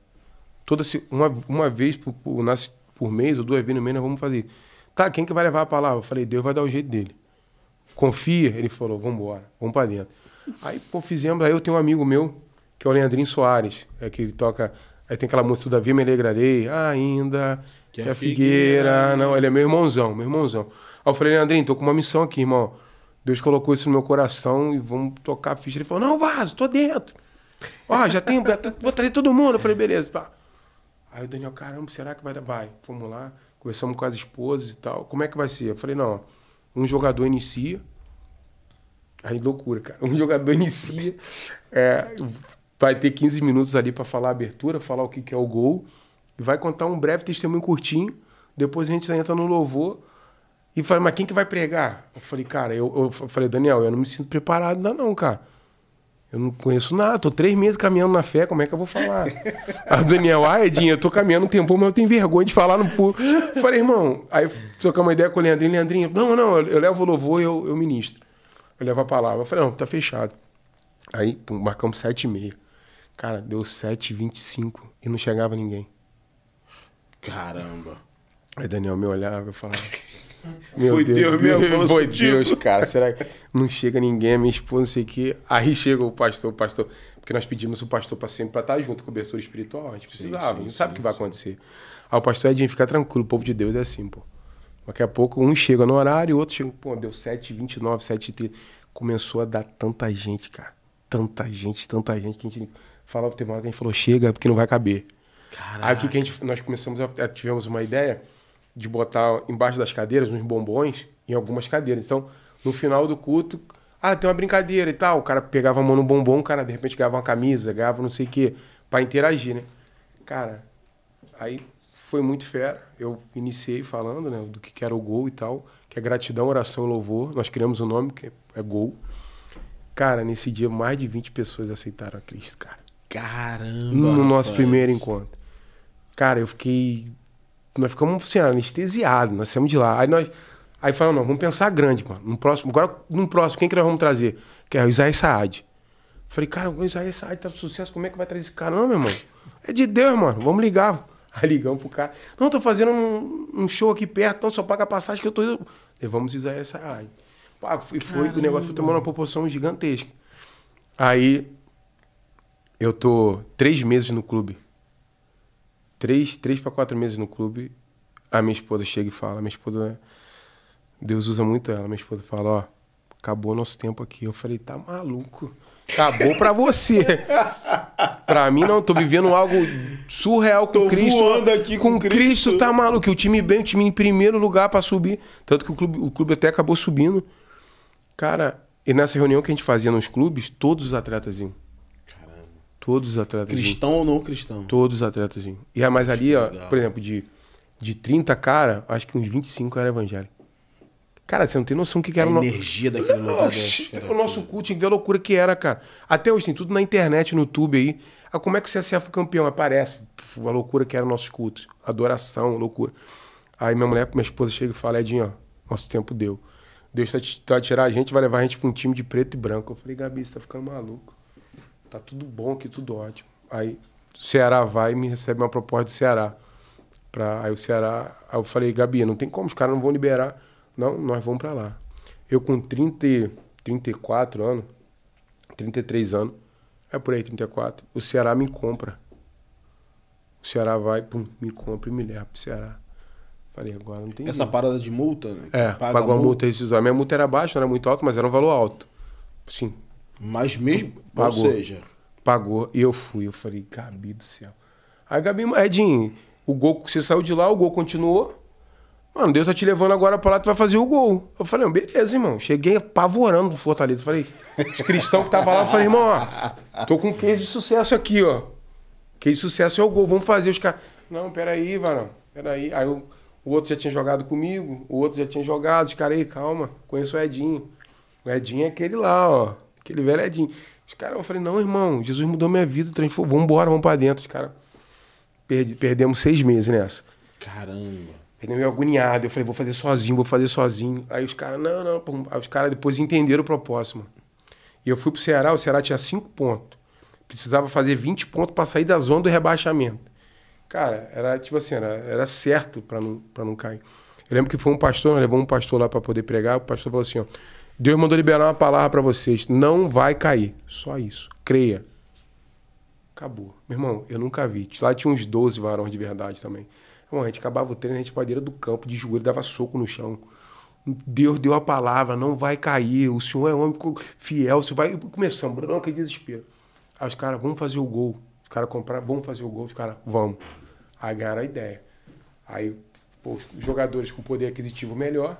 Toda se, uma, uma vez por, por, por mês ou duas vezes no mês nós vamos fazer tá, quem que vai levar a palavra? Eu falei, Deus vai dar o jeito dele. Confia? Ele falou, vamos embora, vamos para dentro. Aí, pô, fizemos. Aí eu tenho um amigo meu, que é o Leandrinho Soares, é que ele toca. Aí tem aquela música Davi Me Alegrarei, ainda, que, é figueira. figueira. Não, ele é meu irmãozão, meu irmãozão. Aí eu falei, Leandrinho, tô com uma missão aqui, irmão. Deus colocou isso no meu coração e vamos tocar a ficha. Ele falou, não, vaso, tô dentro. Ó, já tem, vou trazer todo mundo. Eu falei, beleza, pá. Aí o Daniel, caramba, será que vai dar? Vai, fomos lá. Conversamos com as esposas e tal. Como é que vai ser? Eu falei, não, um jogador inicia. Aí loucura, cara. Um jogador inicia. É, vai ter 15 minutos ali para falar a abertura, falar o que, que é o gol. E vai contar um breve testemunho curtinho. Depois a gente entra no louvor. E fala, mas quem que vai pregar? Eu falei, cara, eu, eu falei, Daniel, eu não me sinto preparado ainda não, cara. Eu não conheço nada, tô três meses caminhando na fé, como é que eu vou falar? aí *laughs* o ah, Daniel, ah, Edinho, eu tô caminhando um tempo, mas eu tenho vergonha de falar no público. Falei, irmão, aí trocamos uma ideia com o Leandrinho, Leandrinho, não, não, eu, eu levo o louvor e eu, eu ministro. Eu levo a palavra. Eu falei, não, tá fechado. Aí, pum, marcamos sete e meia. Cara, deu sete e vinte e cinco e não chegava ninguém. Caramba. Aí Daniel me olhava e falava... Meu foi Deus, Deus mesmo. Foi Deus, cara. Será que não chega ninguém, minha esposa, não sei o quê. Aí chega o pastor, o pastor. Porque nós pedimos o pastor para sempre para estar junto com o cobertor espiritual. A gente precisava, sim, a gente sabe o que vai acontecer. Aí o pastor Edinho, fica tranquilo, o povo de Deus é assim, pô. Daqui a pouco um chega no horário, o outro chega, pô, deu 7h29, 7h30. Começou a dar tanta gente, cara. Tanta gente, tanta gente que a gente falava, teve uma hora que a gente falou, chega, porque não vai caber. Caraca. Aí o que, a gente, nós começamos, a, tivemos uma ideia de botar embaixo das cadeiras uns bombons em algumas cadeiras. Então, no final do culto, ah, tem uma brincadeira e tal. O cara pegava a mão no bombom, o cara de repente ganhava uma camisa, ganhava não sei o quê, para interagir, né? Cara, aí foi muito fera. Eu iniciei falando, né, do que era o gol e tal, que é gratidão, oração e louvor. Nós criamos o um nome que é gol. Cara, nesse dia mais de 20 pessoas aceitaram a Cristo, cara. Caramba. No nosso rapaz. primeiro encontro. Cara, eu fiquei nós ficamos assim, anestesiados, nós saímos de lá. Aí nós. Aí falamos não, vamos pensar grande, mano. No próximo, agora, no próximo, quem que nós vamos trazer? Que é o Isaías Saad. Falei, cara, o Isaías Saad tá sucesso, como é que vai trazer esse cara? Não, meu irmão. É de Deus, mano. Vamos ligar. *laughs* Aí ligamos pro cara. Não, tô fazendo um, um show aqui perto, então só paga a passagem que eu tô indo. Levamos Isaías Saad. Pá, e foi, o negócio foi tomando uma proporção gigantesca. Aí eu tô três meses no clube três, três para quatro meses no clube, a minha esposa chega e fala, minha esposa, Deus usa muito ela, minha esposa fala, ó, acabou nosso tempo aqui. Eu falei, tá maluco? Acabou para você. *laughs* para mim não, tô vivendo algo surreal com tô Cristo. Voando aqui com, com Cristo. Cristo tá maluco. O time bem, o time em primeiro lugar para subir, tanto que o clube, o clube até acabou subindo. Cara, e nessa reunião que a gente fazia nos clubes, todos os atletas iam. Todos os atletas. Cristão ou não cristão? Todos os atletas. Hein? E é, mas ali, ó, por exemplo, de, de 30 cara, acho que uns 25 era evangélico. Cara, você não tem noção do que, que, era a energia no... daquele lugar. o nosso culto, tinha que ver a loucura que era, cara. Até hoje tem tudo na internet, no YouTube aí. Ah, como é que o CSF foi é campeão? Aparece a loucura que era nossos cultos. Adoração, loucura. Aí minha mulher, minha esposa chega e fala, Edinho, ó, nosso tempo deu. Deus tá, tá tirar a gente, vai levar a gente pra um time de preto e branco. Eu falei, Gabi, você tá ficando maluco tá tudo bom aqui, tudo ótimo. Aí Ceará vai e me recebe uma proposta do Ceará. Pra, aí o Ceará, aí eu falei, Gabi, não tem como, os caras não vão liberar. Não, nós vamos para lá. Eu com 30, 34 anos, 33 anos, é por aí, 34, o Ceará me compra. O Ceará vai, pum, me compra e me leva pro Ceará. Falei, agora não tem. Essa jeito. parada de multa, né? É, pagou a multa, multa rescisória. Minha multa era baixa, não era muito alta, mas era um valor alto. Sim, mas mesmo. Pagou, ou seja. Pagou. E eu fui. Eu falei, Gabi do céu. Aí, Gabi, Edinho, o gol, você saiu de lá, o gol continuou. Mano, Deus tá te levando agora pra lá, tu vai fazer o gol. Eu falei, beleza, irmão. Cheguei apavorando do Fortaleza. Falei, os cristãos que tava lá, eu falei, irmão, ó, tô com um case de sucesso aqui, ó. Case de sucesso é o gol, vamos fazer. Os caras, não, peraí, varão, peraí. Aí eu, o outro já tinha jogado comigo, o outro já tinha jogado. Os caras, aí, calma, conheço o Edinho. O Edinho é aquele lá, ó aquele velhadinho Os caras, eu falei, não, irmão, Jesus mudou minha vida, transformou, vamos embora, vamos pra dentro. Os caras, perdi, perdemos seis meses nessa. Caramba. Perdemos agoniado, eu falei, vou fazer sozinho, vou fazer sozinho. Aí os caras, não, não, pum. os caras depois entenderam o propósito, mano. E eu fui pro Ceará, o Ceará tinha cinco pontos. Precisava fazer 20 pontos para sair da zona do rebaixamento. Cara, era tipo assim, era, era certo para não, pra não cair. Eu lembro que foi um pastor, levou um pastor lá para poder pregar, o pastor falou assim, ó Deus mandou liberar uma palavra para vocês. Não vai cair. Só isso. Creia. Acabou. Meu irmão, eu nunca vi. Lá tinha uns 12 varões de verdade também. a gente acabava o treino, a gente padeira do campo, de joelho, dava soco no chão. Deus deu a palavra, não vai cair. O Senhor é homem fiel. Você vai começando, Bruno, que desespero. Aí os caras, vamos fazer o gol. Os caras compraram, vamos fazer o gol. Os caras, vamos. Aí ganharam a ideia. Aí, pô, os jogadores com poder aquisitivo melhor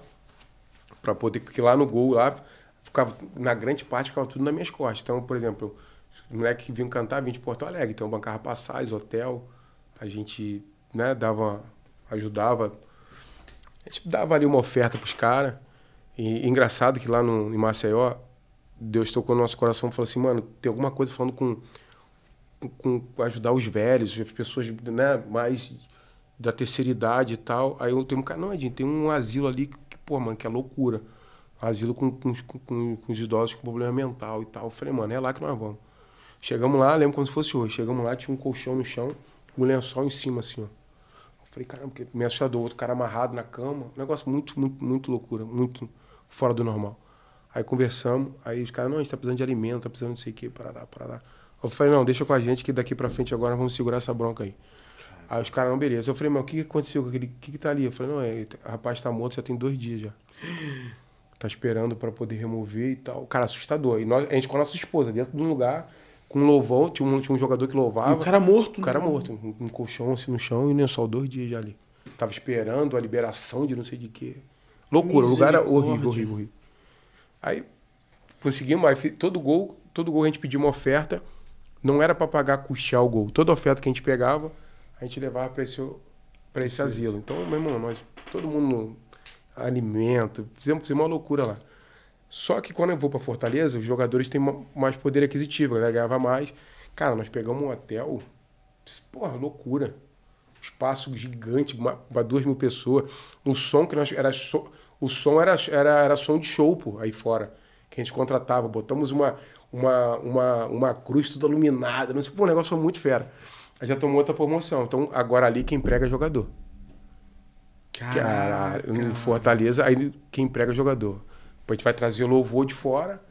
para poder. Porque lá no gol, lá, ficava, na grande parte, ficava tudo nas minhas costas. Então, por exemplo, os moleques que vinham cantar vinham de Porto Alegre, então bancava passagens, hotel, a gente né, dava, ajudava, a gente dava ali uma oferta para os caras. E, engraçado que lá no, em Maceió, Deus tocou no nosso coração e falou assim, mano, tem alguma coisa falando com, com, com ajudar os velhos, as pessoas né, mais da terceira idade e tal. Aí eu tenho um cara, não, Edinho, tem um asilo ali pô, mano, que é loucura. Asilo com, com, com, com os idosos com problema mental e tal. Eu falei, mano, é lá que nós vamos. Chegamos lá, lembro como se fosse hoje. Chegamos lá, tinha um colchão no chão, um lençol em cima, assim, ó. Eu falei, caramba, que me assustador. Outro cara amarrado na cama. Um negócio muito, muito, muito loucura, muito fora do normal. Aí conversamos, aí os caras, não, a gente tá precisando de alimento, tá precisando não sei o quê, parará, parará. Eu falei, não, deixa com a gente que daqui pra frente agora vamos segurar essa bronca aí. Aí os caras, não, beleza. Eu falei, mas o que, aconteceu com aquele? O que, que tá ali? Eu falei, não, é, o rapaz tá morto já tem dois dias já. Tá esperando para poder remover e tal. Cara, assustador. E nós, a gente com a nossa esposa dentro de um lugar, com um louvão, tinha um, tinha um jogador que louvava. E o cara morto. Né? O cara morto, um, um colchão assim no chão e nem só dois dias já ali. Tava esperando a liberação de não sei de quê. Loucura, o lugar era horrível, horrível, horrível. Aí conseguimos, aí, todo gol, todo gol a gente pediu uma oferta. Não era para pagar custear o gol. Toda oferta que a gente pegava, a gente levava para esse, para esse asilo. Então, meu irmão, nós, todo mundo, alimento, fizemos, fizemos uma loucura lá. Só que quando eu vou para Fortaleza, os jogadores têm mais poder aquisitivo, né? ganhava mais. Cara, nós pegamos um hotel, porra, loucura. Espaço gigante, para duas mil pessoas. Um som que nós. Era so, o som era, era, era som de show, pô, aí fora. Que a gente contratava. Botamos uma, uma, uma, uma cruz toda iluminada. Não sei, pô, o negócio foi muito fera já tomou outra promoção. Então, agora ali quem prega é jogador. Caraca. em Fortaleza, aí quem prega é jogador. Depois a gente vai trazer louvor de fora,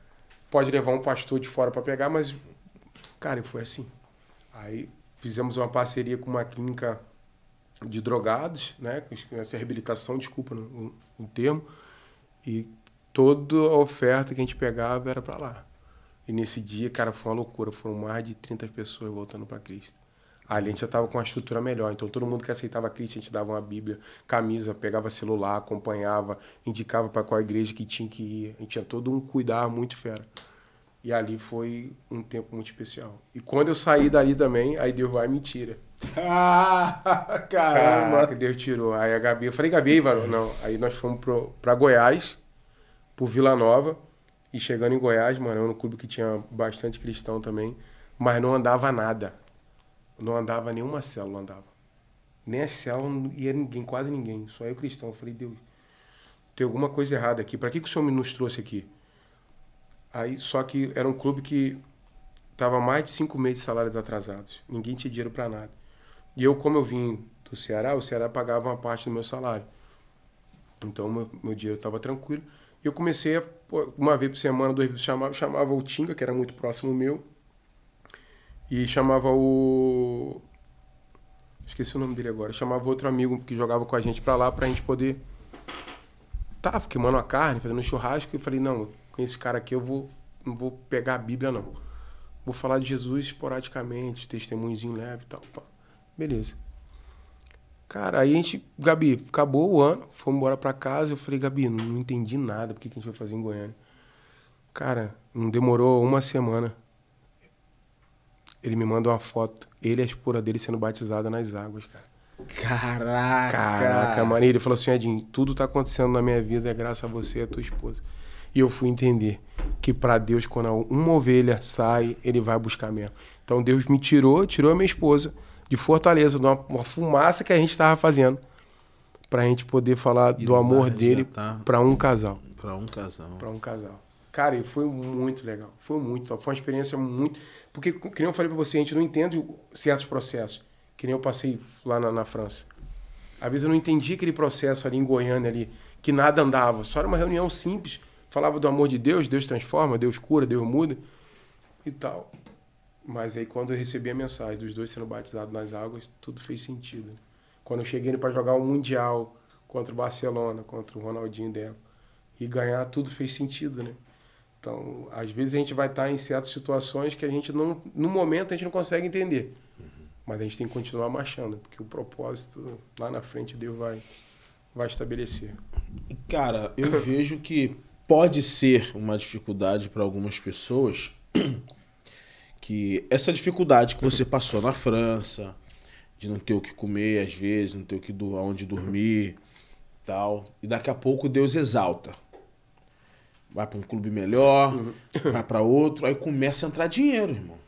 pode levar um pastor de fora para pegar, mas, cara, foi assim. Aí fizemos uma parceria com uma clínica de drogados, né? Essa reabilitação, desculpa o, o termo. E toda a oferta que a gente pegava era para lá. E nesse dia, cara, foi uma loucura. Foram mais de 30 pessoas voltando para Cristo. Ali a gente já estava com uma estrutura melhor. Então todo mundo que aceitava Cristo, a gente dava uma Bíblia, camisa, pegava celular, acompanhava, indicava para qual igreja que tinha que ir. A gente tinha todo um cuidar muito fera. E ali foi um tempo muito especial. E quando eu saí dali também, aí Deus vai me tira. Ah, *laughs* caramba! que Deus tirou. Aí a Gabi, eu falei, Gabi, Ivaro, não. Aí nós fomos para Goiás, por Vila Nova. E chegando em Goiás, mano, era um clube que tinha bastante cristão também, mas não andava nada. Não andava nenhuma célula, andava. Nem a célula ia ninguém, quase ninguém, só eu cristão. Eu falei, Deus, tem alguma coisa errada aqui. Para que, que o senhor me nos trouxe aqui? Aí, só que era um clube que tava mais de cinco meses de salários atrasados. Ninguém tinha dinheiro para nada. E eu, como eu vim do Ceará, o Ceará pagava uma parte do meu salário. Então, meu, meu dinheiro estava tranquilo. e Eu comecei, a, uma vez por semana, dois vezes, chamava, chamava o Tinga, que era muito próximo meu, e chamava o. Esqueci o nome dele agora. Chamava outro amigo que jogava com a gente pra lá pra gente poder. Tá, queimando a carne, fazendo churrasco. E falei, não, com esse cara aqui eu vou, não vou pegar a Bíblia, não. Vou falar de Jesus esporadicamente, testemunhozinho leve e tal. Pá. Beleza. Cara, aí a gente, Gabi, acabou o ano, fomos embora pra casa. Eu falei, Gabi, não entendi nada, por que a gente vai fazer em Goiânia. Cara, não demorou uma semana. Ele me manda uma foto. Ele e a esposa dele sendo batizada nas águas, cara. Caraca! Caraca, mano. E ele falou assim, Edinho, tudo tá acontecendo na minha vida é graças a você e a tua esposa. E eu fui entender que para Deus, quando uma ovelha sai, ele vai buscar mesmo. Então Deus me tirou, tirou a minha esposa de Fortaleza, de uma, uma fumaça que a gente estava fazendo, para a gente poder falar e do amor dele tá para um casal. Para um casal. Para um casal. Cara, e foi muito legal. Foi muito Foi uma experiência muito. Porque, que nem eu falei para você, a gente não entende certos processos. Que nem eu passei lá na, na França. Às vezes eu não entendi aquele processo ali em Goiânia, ali, que nada andava. Só era uma reunião simples. Falava do amor de Deus, Deus transforma, Deus cura, Deus muda e tal. Mas aí quando eu recebi a mensagem dos dois sendo batizados nas águas, tudo fez sentido. Né? Quando eu cheguei para jogar o Mundial contra o Barcelona, contra o Ronaldinho dela, e ganhar, tudo fez sentido, né? Então, às vezes a gente vai estar em certas situações que a gente não, no momento a gente não consegue entender. Uhum. Mas a gente tem que continuar marchando, porque o propósito lá na frente Deus vai vai estabelecer. Cara, eu *laughs* vejo que pode ser uma dificuldade para algumas pessoas *clears throat* que essa dificuldade que você passou na França, de não ter o que comer às vezes, não ter o que aonde dormir, tal, e daqui a pouco Deus exalta vai para um clube melhor, uhum. vai para outro, aí começa a entrar dinheiro, irmão.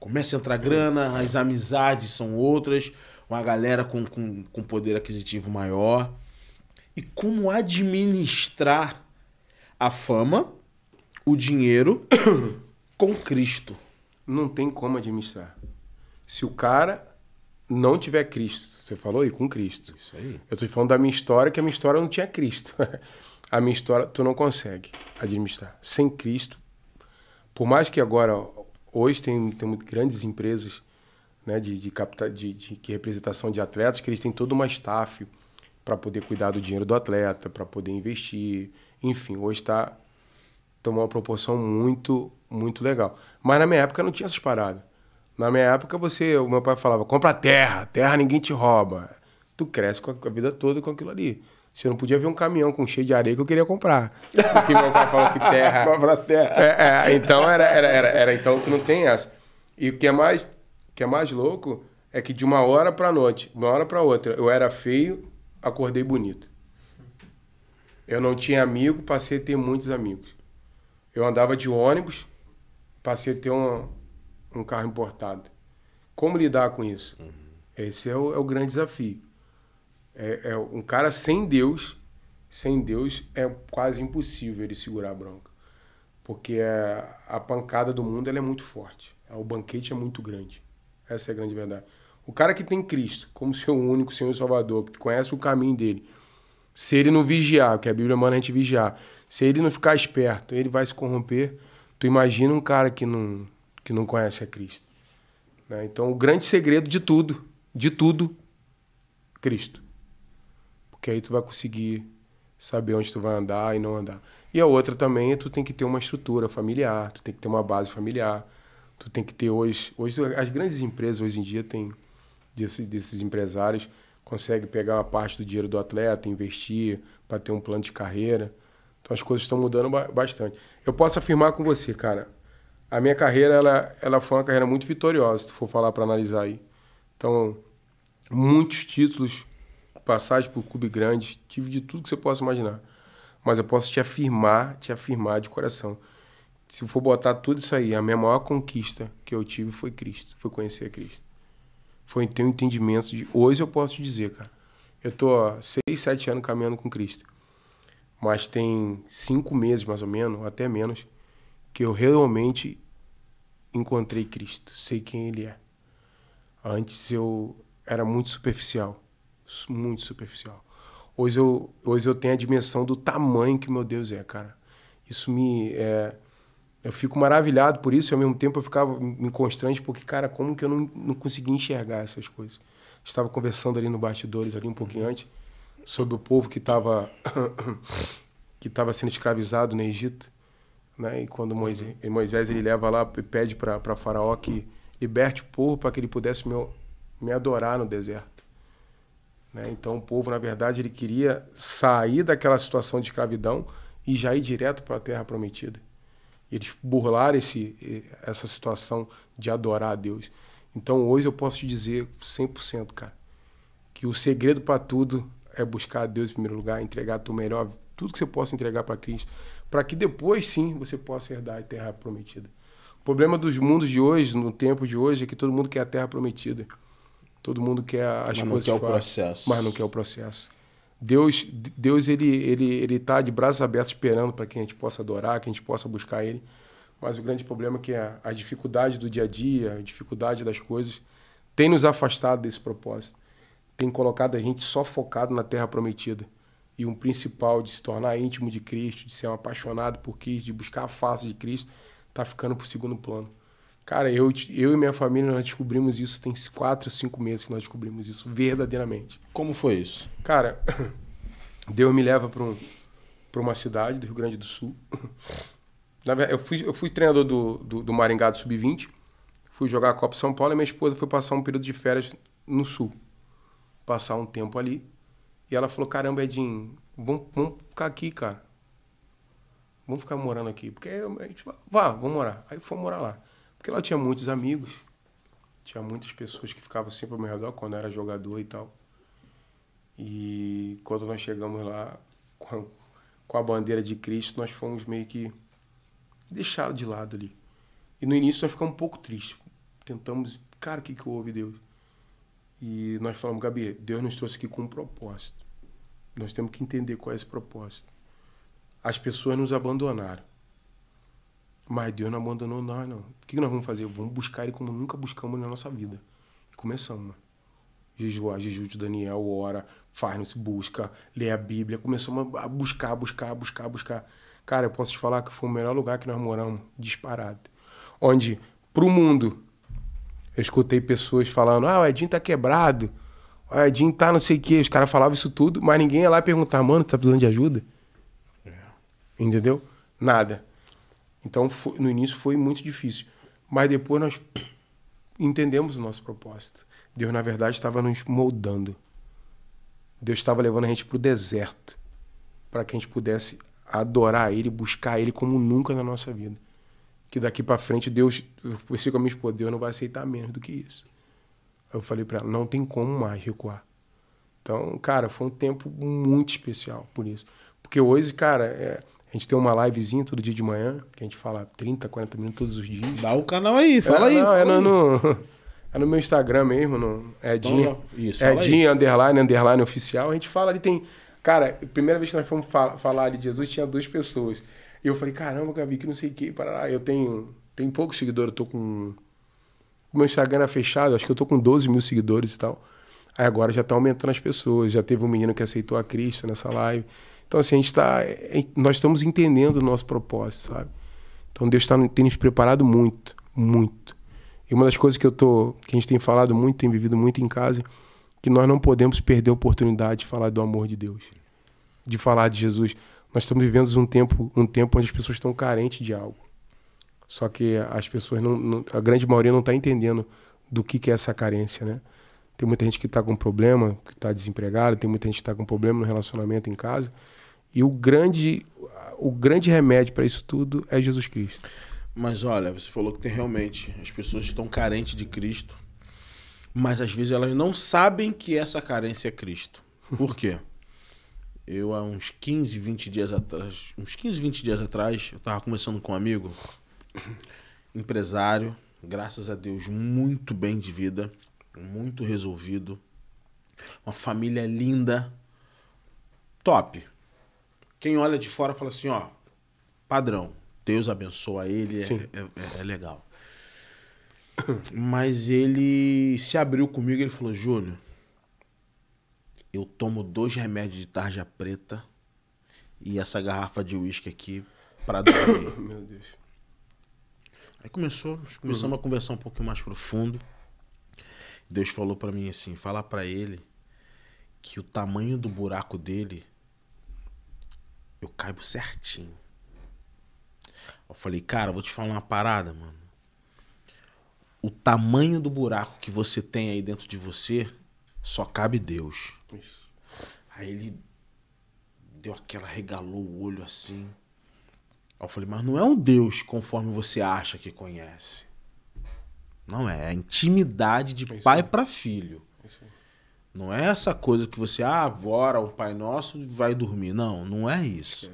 Começa a entrar grana, as amizades são outras, uma galera com, com, com poder aquisitivo maior. E como administrar a fama, o dinheiro *coughs* com Cristo? Não tem como administrar. Se o cara não tiver Cristo, você falou aí, com Cristo. Isso aí. Eu estou falando da minha história, que a minha história não tinha Cristo. *laughs* a minha história tu não consegue administrar. Sem Cristo, por mais que agora, hoje tem, tem grandes empresas né, de, de, capta, de, de, de representação de atletas, que eles têm todo uma staff para poder cuidar do dinheiro do atleta, para poder investir, enfim, hoje está tomando uma proporção muito, muito legal. Mas na minha época não tinha essas paradas. Na minha época você, o meu pai falava, compra terra, terra ninguém te rouba. Tu cresce com a vida toda com aquilo ali. Você não podia ver um caminhão com cheio de areia que eu queria comprar. Porque meu pai falou que terra. *laughs* Compra terra. É, é, então era, era, era, era, Então tu não tem essa. E o que é mais, que é mais louco é que de uma hora pra noite, uma hora pra outra, eu era feio, acordei bonito. Eu não tinha amigo, passei a ter muitos amigos. Eu andava de ônibus, passei a ter um, um carro importado. Como lidar com isso? Uhum. Esse é o, é o grande desafio. É, é, um cara sem Deus, sem Deus é quase impossível ele segurar a bronca, porque a, é, a pancada do mundo é muito forte, é, o banquete é muito grande. Essa é a grande verdade. O cara que tem Cristo como seu único Senhor Salvador, que conhece o caminho dele, se ele não vigiar, que a Bíblia manda a gente vigiar, se ele não ficar esperto, ele vai se corromper. Tu imagina um cara que não que não conhece a Cristo. Né? Então, o grande segredo de tudo, de tudo, Cristo. Porque aí tu vai conseguir saber onde tu vai andar e não andar. E a outra também é tu tem que ter uma estrutura familiar, tu tem que ter uma base familiar, tu tem que ter hoje... Hoje as grandes empresas hoje em dia têm desses, desses empresários consegue pegar uma parte do dinheiro do atleta, investir para ter um plano de carreira. Então as coisas estão mudando bastante. Eu posso afirmar com você, cara, a minha carreira ela, ela foi uma carreira muito vitoriosa, se tu for falar para analisar aí. Então, muitos títulos passagem por clube grande, tive de tudo que você possa imaginar. Mas eu posso te afirmar, te afirmar de coração. Se for botar tudo isso aí, a minha maior conquista que eu tive foi Cristo, foi conhecer a Cristo. Foi ter um entendimento de. Hoje eu posso te dizer, cara. Eu tô há seis, sete anos caminhando com Cristo. Mas tem cinco meses, mais ou menos, até menos, que eu realmente encontrei Cristo. Sei quem Ele é. Antes eu era muito superficial muito superficial. Hoje eu, hoje eu tenho a dimensão do tamanho que meu Deus é, cara. Isso me. É, eu fico maravilhado por isso e ao mesmo tempo eu ficava me constrange porque, cara, como que eu não, não conseguia enxergar essas coisas? Estava conversando ali no bastidores, ali um pouquinho antes, sobre o povo que estava *coughs* que estava sendo escravizado no Egito. Né? E quando Moisés, uhum. Moisés ele leva lá e pede para Faraó que liberte o povo para que ele pudesse me, me adorar no deserto. Né? Então o povo, na verdade, ele queria sair daquela situação de escravidão e já ir direto para a Terra Prometida. Eles burlaram esse, essa situação de adorar a Deus. Então hoje eu posso te dizer 100%, cara, que o segredo para tudo é buscar a Deus em primeiro lugar, entregar o melhor, tudo que você possa entregar para Cristo, para que depois sim você possa herdar a terra prometida. O problema dos mundos de hoje, no tempo de hoje, é que todo mundo quer a terra prometida. Todo mundo quer as mas coisas. Mas não quer o processo. Mas não quer o processo. Deus, Deus ele ele ele está de braços abertos esperando para que a gente possa adorar, que a gente possa buscar Ele. Mas o grande problema é que a, a dificuldade do dia a dia, a dificuldade das coisas, tem nos afastado desse propósito. Tem colocado a gente só focado na Terra Prometida e um principal de se tornar íntimo de Cristo, de ser um apaixonado por Cristo, de buscar a face de Cristo, está ficando para o segundo plano. Cara, eu, eu e minha família, nós descobrimos isso tem quatro, cinco meses que nós descobrimos isso verdadeiramente. Como foi isso? Cara, *coughs* Deus me leva para um, uma cidade do Rio Grande do Sul. *coughs* Na verdade, eu fui, eu fui treinador do, do, do Maringá do Sub-20, fui jogar a Copa São Paulo e minha esposa foi passar um período de férias no Sul. Passar um tempo ali. E ela falou, caramba, Edinho, vamos, vamos ficar aqui, cara. Vamos ficar morando aqui. Porque a gente vai, vamos morar. Aí fomos morar lá. Porque ela tinha muitos amigos, tinha muitas pessoas que ficavam sempre ao meu redor quando eu era jogador e tal. E quando nós chegamos lá com a, com a bandeira de Cristo, nós fomos meio que deixados de lado ali. E no início nós ficamos um pouco tristes. Tentamos, cara, o que, que houve, Deus? E nós falamos, Gabi, Deus nos trouxe aqui com um propósito. Nós temos que entender qual é esse propósito. As pessoas nos abandonaram. Mas Deus não abandonou nós, não. O que nós vamos fazer? Vamos buscar Ele como nunca buscamos na nossa vida. E começamos, mano. Jejuar, jejum de Daniel, ora, faz, não se busca, lê a Bíblia. Começamos a buscar, buscar, buscar, buscar. Cara, eu posso te falar que foi o melhor lugar que nós moramos, disparado. Onde, pro mundo, eu escutei pessoas falando: ah, o Edinho tá quebrado, o Edinho tá não sei o quê. Os caras falavam isso tudo, mas ninguém ia lá perguntar: mano, tu tá precisando de ajuda? É. Entendeu? Nada. Então, foi, no início foi muito difícil. Mas depois nós entendemos o nosso propósito. Deus, na verdade, estava nos moldando. Deus estava levando a gente para o deserto para que a gente pudesse adorar Ele, buscar Ele como nunca na nossa vida. Que daqui para frente, Deus, eu pensei com a minha esposa, Deus não vai aceitar menos do que isso. Eu falei para ela, não tem como mais recuar. Então, cara, foi um tempo muito especial por isso. Porque hoje, cara, é, a gente tem uma livezinha todo dia de manhã, que a gente fala 30, 40 minutos todos os dias. Dá o canal aí, fala é, aí. Não, é no, no, *laughs* é no meu Instagram mesmo, no Edinho. Então, isso, Edinho, aí. underline, underline oficial. A gente fala ali, tem. Cara, primeira vez que nós fomos fala, falar de Jesus, tinha duas pessoas. E eu falei, caramba, Gabi, que não sei o que, parará. Eu tenho, tenho pouco seguidores, eu tô com. O meu Instagram era é fechado, acho que eu tô com 12 mil seguidores e tal. Aí agora já tá aumentando as pessoas. Já teve um menino que aceitou a Cristo nessa live. Então, assim, a gente está é, nós estamos entendendo o nosso propósito, sabe? Então, Deus tá, tem nos preparado muito, muito. E uma das coisas que eu tô, que a gente tem falado muito, tem vivido muito em casa, que nós não podemos perder a oportunidade de falar do amor de Deus, de falar de Jesus. Nós estamos vivendo um tempo, um tempo onde as pessoas estão carentes de algo. Só que as pessoas não, não a grande maioria não está entendendo do que, que é essa carência, né? Tem muita gente que está com problema, que está desempregada, tem muita gente que está com problema no relacionamento em casa, e o grande, o grande remédio para isso tudo é Jesus Cristo. Mas olha, você falou que tem realmente as pessoas estão carentes de Cristo, mas às vezes elas não sabem que essa carência é Cristo. Por quê? *laughs* Eu há uns 15, 20 dias atrás, uns 15, 20 dias atrás, eu estava conversando com um amigo, empresário, graças a Deus, muito bem de vida, muito resolvido, uma família linda, top quem olha de fora fala assim, ó, padrão, Deus abençoa ele, é, é, é, é, legal. *coughs* Mas ele se abriu comigo, ele falou, Júlio, eu tomo dois remédios de tarja preta e essa garrafa de uísque aqui para *coughs* dormir. Meu Deus. Aí começou, começamos uhum. a conversar um pouquinho mais profundo. Deus falou para mim assim, falar para ele que o tamanho do buraco dele eu caibo certinho. Eu falei, cara, vou te falar uma parada, mano. O tamanho do buraco que você tem aí dentro de você só cabe Deus. Isso. Aí ele deu aquela, regalou o olho assim. eu falei, mas não é um Deus conforme você acha que conhece. Não é, é a intimidade de pai para filho. Não é essa coisa que você, ah, bora o Pai Nosso e vai dormir. Não, não é isso.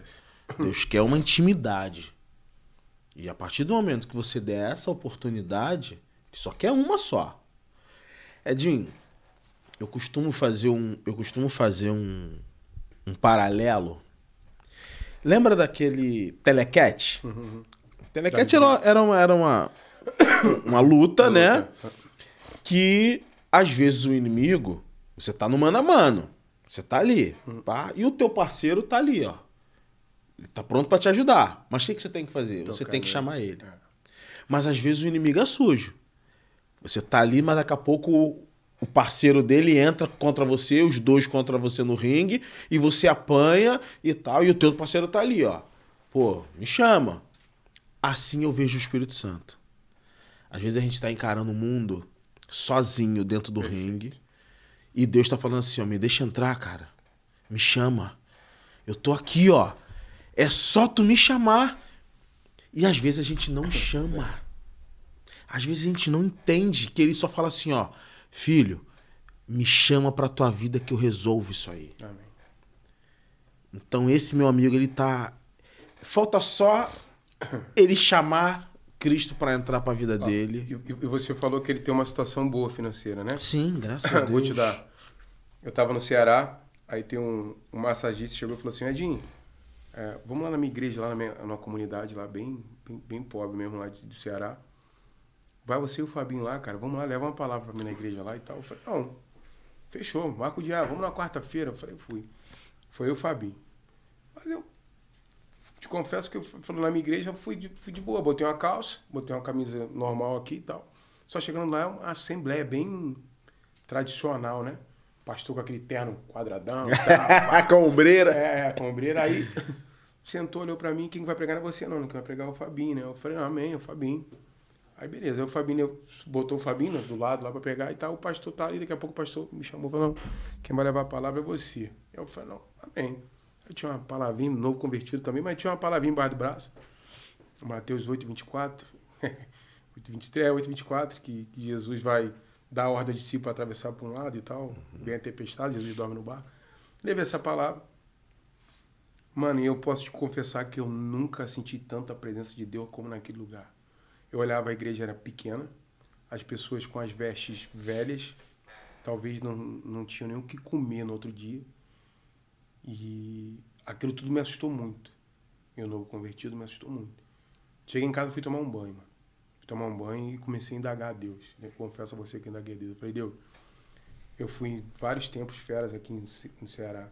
Deus quer uma intimidade. E a partir do momento que você der essa oportunidade, que só quer uma só. Edinho, eu costumo fazer um, eu costumo fazer um, um paralelo. Lembra daquele telequete Uhum. era, era, uma, era uma, *coughs* uma luta, né? Que às vezes o inimigo você tá no mano a mano. Você tá ali. Uhum. Pá, e o teu parceiro tá ali, ó. Ele tá pronto para te ajudar. Mas o que, você tem que fazer? Então, você tem que chamar é. ele. Mas às vezes o inimigo é sujo. Você tá ali, mas daqui a pouco o parceiro dele entra contra você, os dois contra você no ringue, e você apanha e tal, e o teu parceiro tá ali, ó. Pô, me chama. Assim eu vejo o Espírito Santo. Às vezes a gente tá encarando o mundo sozinho dentro do Perfeito. ringue e Deus está falando assim, ó, me deixa entrar, cara. Me chama. Eu tô aqui, ó. É só tu me chamar. E às vezes a gente não chama. Às vezes a gente não entende que ele só fala assim, ó, filho, me chama para tua vida que eu resolvo isso aí. Amém. Então esse meu amigo, ele tá falta só ele chamar Cristo para entrar para a vida ah, dele. E, e, você falou que ele tem uma situação boa financeira, né? Sim, graças *laughs* a Deus. Vou te dar. Eu estava no Ceará, aí tem um, um massagista chegou e falou assim: Edinho, é, vamos lá na minha igreja, lá na minha, numa comunidade lá bem, bem, bem pobre mesmo, lá do Ceará. Vai você e o Fabinho lá, cara, vamos lá, leva uma palavra para mim na igreja lá e tal. Eu falei: Não, fechou, marca o dia, vamos na quarta-feira. Eu falei: Fui. Foi eu e o Fabinho. Mas eu te confesso que eu falando na minha igreja, eu fui de, fui de boa. Botei uma calça, botei uma camisa normal aqui e tal. Só chegando lá é uma assembleia bem tradicional, né? Pastor com aquele terno quadradão. *laughs* Tá, com ombreira. É, é, com ombreira. Aí sentou, olhou pra mim, quem vai pregar não é você, não. Quem vai pregar é o Fabinho, né? Eu falei, amém, é o Fabinho. Aí beleza, aí o Fabinho botou o Fabinho né, do lado lá pra pregar e tal. O pastor tá ali, daqui a pouco o pastor me chamou e falou, quem vai levar a palavra é você. Eu falei, não, amém. Eu tinha uma palavrinha, novo convertido também, mas tinha uma palavrinha embaixo do braço. Mateus 8, 24. 8, 23, 8, 24, que, que Jesus vai dar ordem si para atravessar para um lado e tal. Vem a tempestade, Jesus dorme no bar. Levei essa palavra. Mano, e eu posso te confessar que eu nunca senti tanta presença de Deus como naquele lugar. Eu olhava, a igreja era pequena, as pessoas com as vestes velhas, talvez não, não tinham nem o que comer no outro dia. E aquilo tudo me assustou muito. Eu novo convertido me assustou muito. Cheguei em casa, fui tomar um banho, mano. Fui tomar um banho e comecei a indagar a Deus. Eu confesso a você que indaguei a Deus. Eu falei, Deus, eu fui em vários tempos feras aqui no Ceará.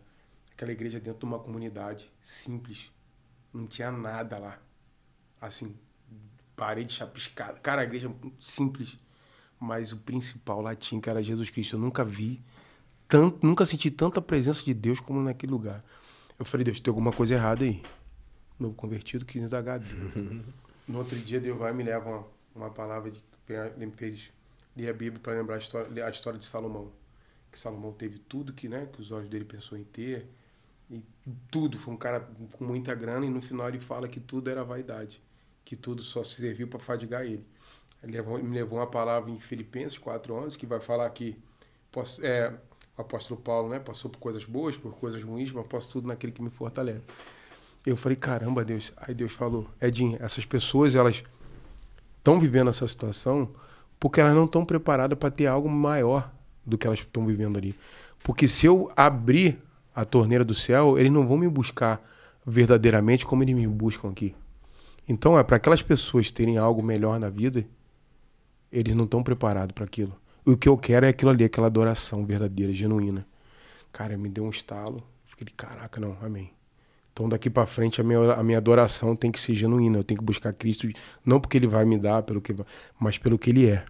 Aquela igreja dentro de uma comunidade simples. Não tinha nada lá. Assim, parede chapiscada. Cara, a igreja simples. Mas o principal lá tinha, que era Jesus Cristo. Eu nunca vi tanto, nunca senti tanta presença de Deus como naquele lugar. Eu falei, Deus, tem alguma coisa errada aí. Novo convertido quis indagar Deus. no outro dia, Deus vai e me leva uma, uma palavra de ele me fez ler a Bíblia para lembrar a história, a história de Salomão. Que Salomão teve tudo que, né, que os olhos dele pensou em ter. E tudo, foi um cara com muita grana e no final ele fala que tudo era vaidade, que tudo só serviu para fadigar ele. Ele me levou uma palavra em Filipenses 4:11 que vai falar que é, o apóstolo Paulo, né? Passou por coisas boas, por coisas ruins, mas posso tudo naquele que me fortalece. Eu falei, caramba, Deus. Aí Deus falou, Edinho, essas pessoas, elas estão vivendo essa situação porque elas não estão preparadas para ter algo maior do que elas estão vivendo ali. Porque se eu abrir a torneira do céu, eles não vão me buscar verdadeiramente como eles me buscam aqui. Então, é para aquelas pessoas terem algo melhor na vida, eles não estão preparados para aquilo. O que eu quero é aquilo ali, aquela adoração verdadeira, genuína. Cara, me deu um estalo. Fiquei, caraca, não, amém. Então daqui para frente a minha, a minha adoração tem que ser genuína. Eu tenho que buscar Cristo não porque ele vai me dar, pelo que mas pelo que ele é.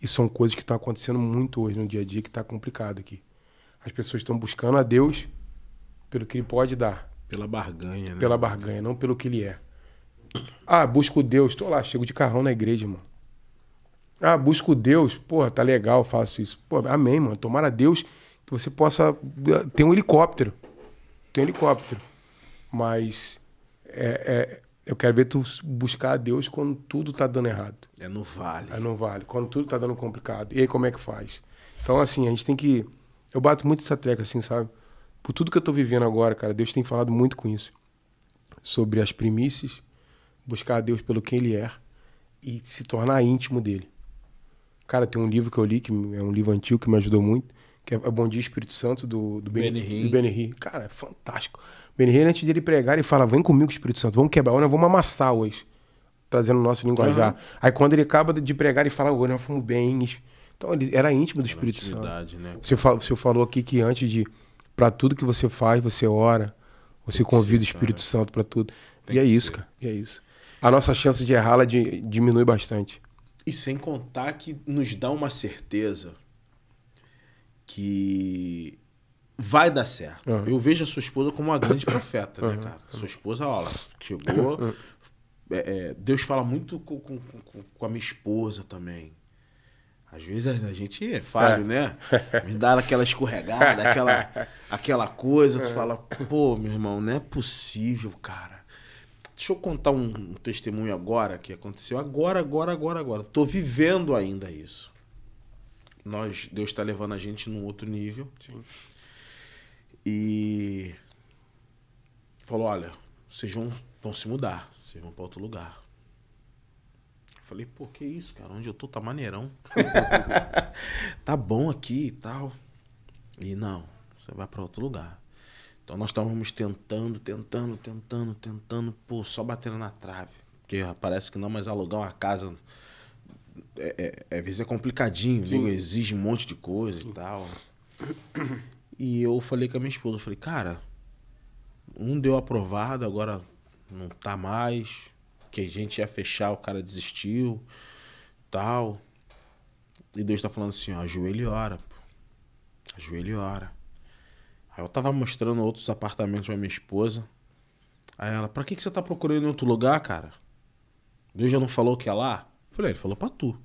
E são coisas que estão acontecendo muito hoje no dia a dia que está complicado aqui. As pessoas estão buscando a Deus pelo que ele pode dar. Pela barganha, né? Pela barganha, não pelo que ele é. Ah, busco Deus, tô lá, chego de carrão na igreja, irmão ah, busco Deus. Porra, tá legal, faço isso. Pô, amém, mano. Tomara Deus que você possa eh, ter um helicóptero. Tem um helicóptero. Mas é, é, eu quero ver tu buscar a Deus quando tudo tá dando errado. É no vale. É no vale. Quando tudo tá dando complicado. E aí como é que faz? Então, assim, a gente tem que... Eu bato muito essa treca, assim, sabe? Por tudo que eu tô vivendo agora, cara, Deus tem falado muito com isso. Sobre as primícias, buscar a Deus pelo quem Ele é e se tornar íntimo dele. Cara, tem um livro que eu li, que é um livro antigo que me ajudou muito, que é, é Bom Dia Espírito Santo, do, do Ben, Cara, é fantástico. Ben Hinn, antes dele pregar, ele fala, vem comigo, Espírito Santo, vamos quebrar, nós vamos amassar hoje. Trazendo o nosso linguajar. Uhum. Aí quando ele acaba de pregar, ele fala, nós fomos bens. Então ele era íntimo do era Espírito Santo. Né? Você, falou, você falou aqui que antes de... para tudo que você faz, você ora, você Tem convida ser, o Espírito cara. Santo para tudo. Tem e é isso, ser. cara. E é isso. A nossa chance de errar, ela diminui bastante. E sem contar que nos dá uma certeza que vai dar certo. Uhum. Eu vejo a sua esposa como uma grande *coughs* profeta, né, cara? Sua esposa, olha, chegou. É, é, Deus fala muito com, com, com, com, a minha esposa também. Às vezes a gente é falho, é. né? Me dá aquela escorregada, aquela, *laughs* aquela coisa. Tu é. fala, pô, meu irmão, não é possível, cara Deixa eu contar um, testemunho agora que aconteceu. Agora, agora, agora, agora. Estou vivendo ainda isso. Nós, Deus está levando a gente num outro nível. Sim. E falou: olha, vocês vão, vão se mudar, vocês vão para outro lugar. Eu falei, pô, que isso, cara? Onde eu tô tá maneirão. *laughs* tá bom aqui e tal. E não, você vai para outro lugar. Então nós estávamos tentando, tentando, tentando, tentando, pô, só batendo na trave. Porque parece que não, mas alugar uma casa é, é, é às vezes é complicadinho, né? exige um monte de coisa Sim. e tal. E eu falei com a minha esposa, eu falei, cara, um deu aprovado, agora não tá mais, que a gente ia fechar, o cara desistiu, tal. E Deus tá falando assim, ó, ajoelha e ora, pô. Ajoelha e ora. Aí eu tava mostrando outros apartamentos pra minha esposa. Aí ela, pra que, que você tá procurando em outro lugar, cara? Deus já não falou que é lá? falei, ah, ele falou pra tu.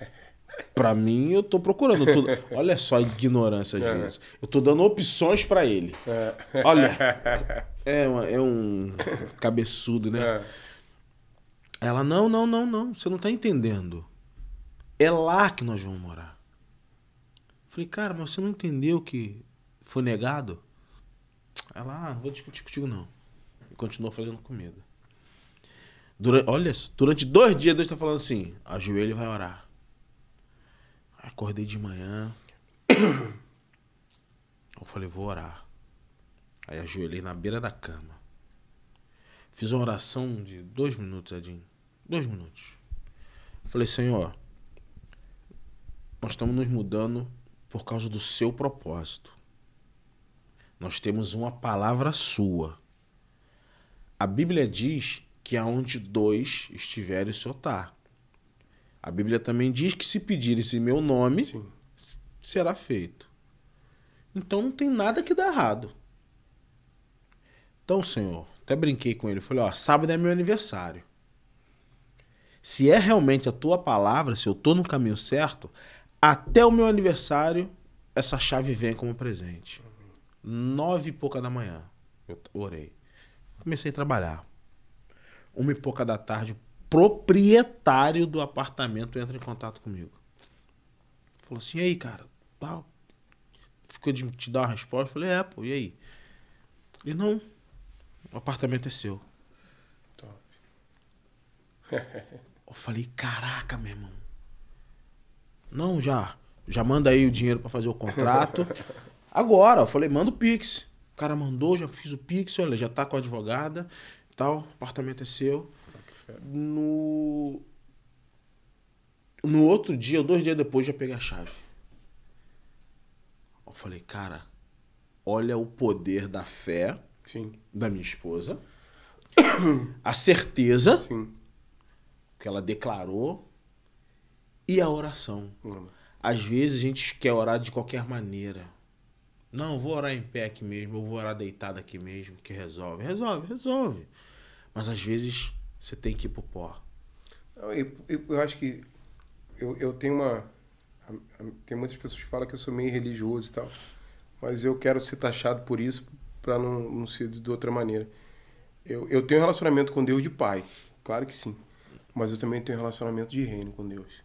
*laughs* pra mim, eu tô procurando. tô... Olha só a ignorância, às é. vezes. Eu tô dando opções para ele. É. Olha, *laughs* é, uma, é um cabeçudo, né? É. Ela, não, não, não, não, você não tá entendendo. É lá que nós vamos morar. falei, cara, mas você não entendeu que foi negado? Ela, ah, não vou discutir contigo não. E continuou fazendo comida. Durante, olha, durante dois dias Deus está falando assim: ajoelho e vai orar. Acordei de manhã. *coughs* Eu falei, vou orar. Aí ajoelhei na beira da cama. Fiz uma oração de dois minutos, Edinho. Dois minutos. Falei, Senhor, nós estamos nos mudando por causa do seu propósito. Nós temos uma palavra sua. A Bíblia diz que aonde dois estiverem, o Senhor está. A Bíblia também diz que se pedirem esse meu nome, Sim. será feito. Então não tem nada que dá errado. Então, Senhor, até brinquei com ele. Falei, ó, sábado é meu aniversário. Se é realmente a tua palavra, se eu estou no caminho certo, até o meu aniversário, essa chave vem como presente. Nove e pouca da manhã, eu orei. Comecei a trabalhar. Uma e pouca da tarde, o proprietário do apartamento entra em contato comigo. Falou assim, e aí, cara, tal. Tá... Ficou de te dar uma resposta? Eu falei, é, pô, e aí? Ele, não, o apartamento é seu. Top. *laughs* eu falei, caraca, meu irmão. Não, já. Já manda aí o dinheiro para fazer o contrato. *laughs* Agora, eu falei, manda o Pix. O cara mandou, já fiz o Pix, olha, já tá com a advogada tal, o apartamento é seu. No. No outro dia, ou dois dias depois, já peguei a chave. Eu falei, cara, olha o poder da fé Sim. da minha esposa. A certeza Sim. que ela declarou e a oração. Hum. Às vezes a gente quer orar de qualquer maneira. Não, vou orar em pé aqui mesmo, ou vou orar deitado aqui mesmo, que resolve. Resolve, resolve. Mas às vezes você tem que ir pro pó. eu, eu, eu, acho que eu, eu tenho uma. Tem muitas pessoas que falam que eu sou meio religioso e tal. Mas eu quero ser taxado por isso para não, não ser de outra maneira. Eu, eu tenho um relacionamento com Deus de pai, claro que sim. Mas eu também tenho um relacionamento de reino com Deus.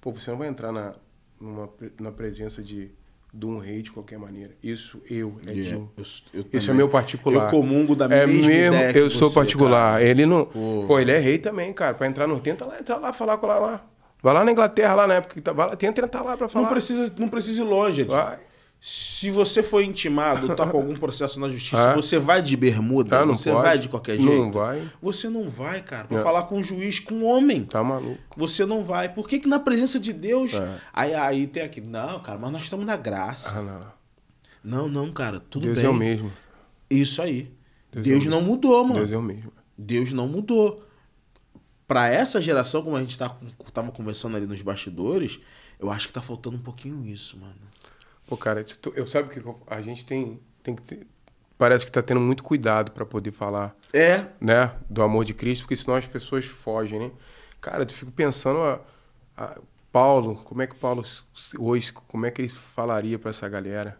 Pô, você não vai entrar na, numa, na presença de de um rei de qualquer maneira. Isso eu, é, Edinho. Yeah. Eu, eu Isso é meu particular. Eu comungo da é mesma mesmo, ideia Eu sou você, particular. Cara. Ele não. Pô, Pô ele é rei também, cara. Para entrar no tenta lá, entra lá, falar com lá lá. Vai lá na Inglaterra, lá na época que tá, vai lá, tenta entrar lá para falar. Não precisa, não precisa ir longe, Vai. Se você for intimado, tá com algum processo na justiça, *laughs* é. você vai de bermuda, ah, você pode. vai de qualquer jeito. Não vai. Você não vai, cara, pra é. falar com um juiz, com um homem. Tá maluco. Você não vai. Por que, que na presença de Deus. É. Aí, aí tem aqui, não, cara, mas nós estamos na graça. Ah, não. Não, não, cara, tudo Deus é bem. Deus é o mesmo. Isso aí. Deus, é Deus não mesmo. mudou, mano. Deus é o mesmo. Deus não mudou. Para essa geração, como a gente tá, tava conversando ali nos bastidores, eu acho que tá faltando um pouquinho isso, mano. Pô, cara, eu sabe que a gente tem, tem que ter, parece que tá tendo muito cuidado para poder falar. É. Né? Do amor de Cristo, porque senão as pessoas fogem, né? Cara, eu fico pensando a, a Paulo, como é que Paulo hoje, como é que ele falaria para essa galera?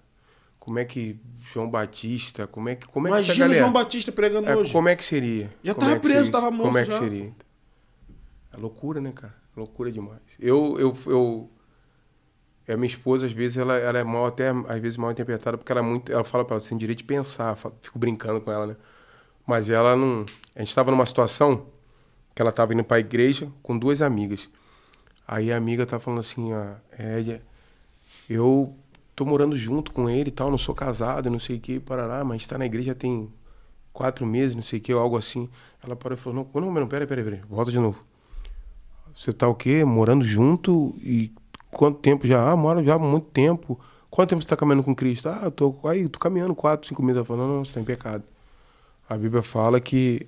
Como é que João Batista, como é que como é Imagina que essa galera, João Batista pregando é, hoje. Como é que seria? Já como tava é preso, seria? tava morto Como é que já. seria? É loucura, né, cara? Loucura demais. Eu eu, eu é minha esposa, às vezes, ela, ela é mal, até às vezes mal interpretada, porque ela é muito. Ela fala para ela, você tem direito de pensar. fico brincando com ela, né? Mas ela não. A gente estava numa situação que ela estava indo para a igreja com duas amigas. Aí a amiga tá falando assim: ah, é, eu tô morando junto com ele e tal, não sou casado não sei o que, parará, mas está na igreja tem quatro meses, não sei o que, algo assim. Ela parou e falou: não, não, não, pera, pera, pera, volta de novo. Você tá o quê? Morando junto e Quanto tempo já? Ah, moro já há muito tempo. Quanto tempo você está caminhando com Cristo? Ah, eu tô, aí, tô caminhando quatro, cinco meses. Ela falou, não, não, você está em pecado. A Bíblia fala que,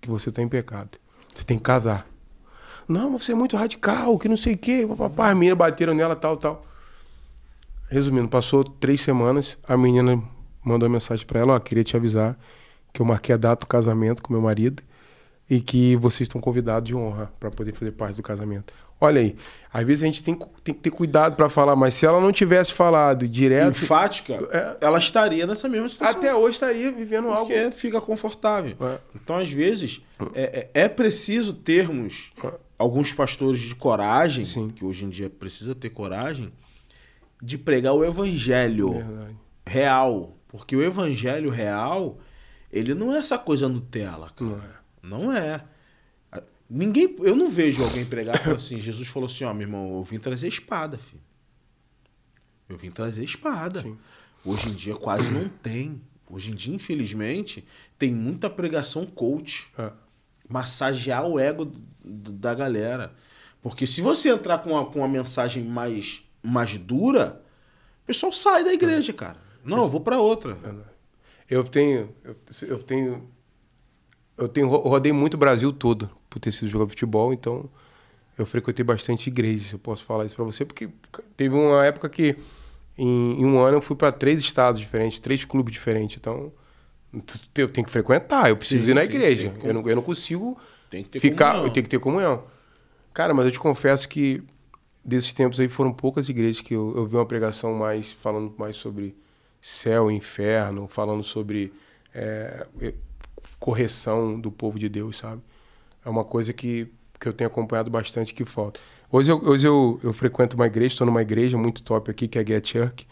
que você está em pecado. Você tem que casar. Não, mas você é muito radical, que não sei o quê. Papai, as menina bateram nela, tal, tal. Resumindo, passou três semanas, a menina mandou uma mensagem para ela, ó, queria te avisar que eu marquei a data do casamento com meu marido e que vocês estão convidados de honra para poder fazer parte do casamento. Olha aí, às vezes a gente tem, tem que ter cuidado para falar, mas se ela não tivesse falado direto. Enfática, é, ela estaria nessa mesma situação. Até hoje estaria vivendo porque algo. Porque fica confortável. É. Então, às vezes, é, é, é preciso termos é. alguns pastores de coragem, Sim. que hoje em dia precisa ter coragem, de pregar o evangelho Verdade. real. Porque o evangelho real, ele não é essa coisa Nutella, cara. Não é. Não é. Ninguém, eu não vejo alguém pregar e falar assim, Jesus falou assim, ó, oh, meu irmão, eu vim trazer espada, filho. Eu vim trazer espada. Sim. Hoje em dia quase não tem. Hoje em dia, infelizmente, tem muita pregação coach. É. Massagear o ego da galera. Porque se você entrar com uma, com uma mensagem mais, mais dura, o pessoal sai da igreja, é. cara. Não, eu vou para outra. É, né? Eu tenho, eu tenho eu tenho rodei muito o Brasil todo por ter sido jogador de futebol, então eu frequentei bastante igrejas, eu posso falar isso para você, porque teve uma época que em, em um ano eu fui para três estados diferentes, três clubes diferentes, então eu tenho que frequentar, eu preciso sim, ir na sim, igreja, eu não, eu não consigo ficar, comunhão. eu tenho que ter comunhão. Cara, mas eu te confesso que desses tempos aí foram poucas igrejas que eu, eu vi uma pregação mais falando mais sobre céu e inferno, falando sobre é, correção do povo de Deus, sabe? É uma coisa que, que eu tenho acompanhado bastante que falta. Hoje eu, hoje eu, eu frequento uma igreja, estou numa igreja muito top aqui, que é a Get Church.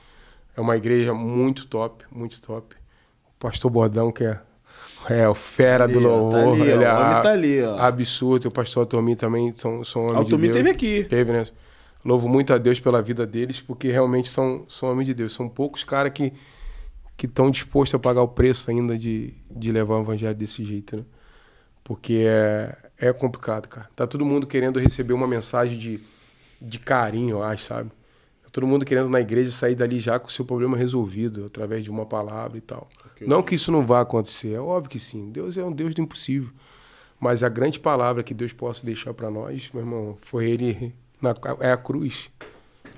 É uma igreja muito top, muito top. O pastor Bordão, que é, é o fera tá ali, do tá louvor. Tá ali, ele ó, é tá ali, ó. absurdo. O pastor Altomir também são, são homens ah, de Deus. teve aqui. Teve, né? Louvo muito a Deus pela vida deles, porque realmente são, são homens de Deus. São poucos caras que que estão dispostos a pagar o preço ainda de, de levar o evangelho desse jeito, né? Porque é, é complicado, cara. Tá todo mundo querendo receber uma mensagem de, de carinho, eu acho, sabe? Tá todo mundo querendo na igreja sair dali já com o seu problema resolvido, através de uma palavra e tal. Okay. Não que isso não vá acontecer, é óbvio que sim. Deus é um Deus do impossível. Mas a grande palavra que Deus possa deixar para nós, meu irmão, foi ele na, é a cruz,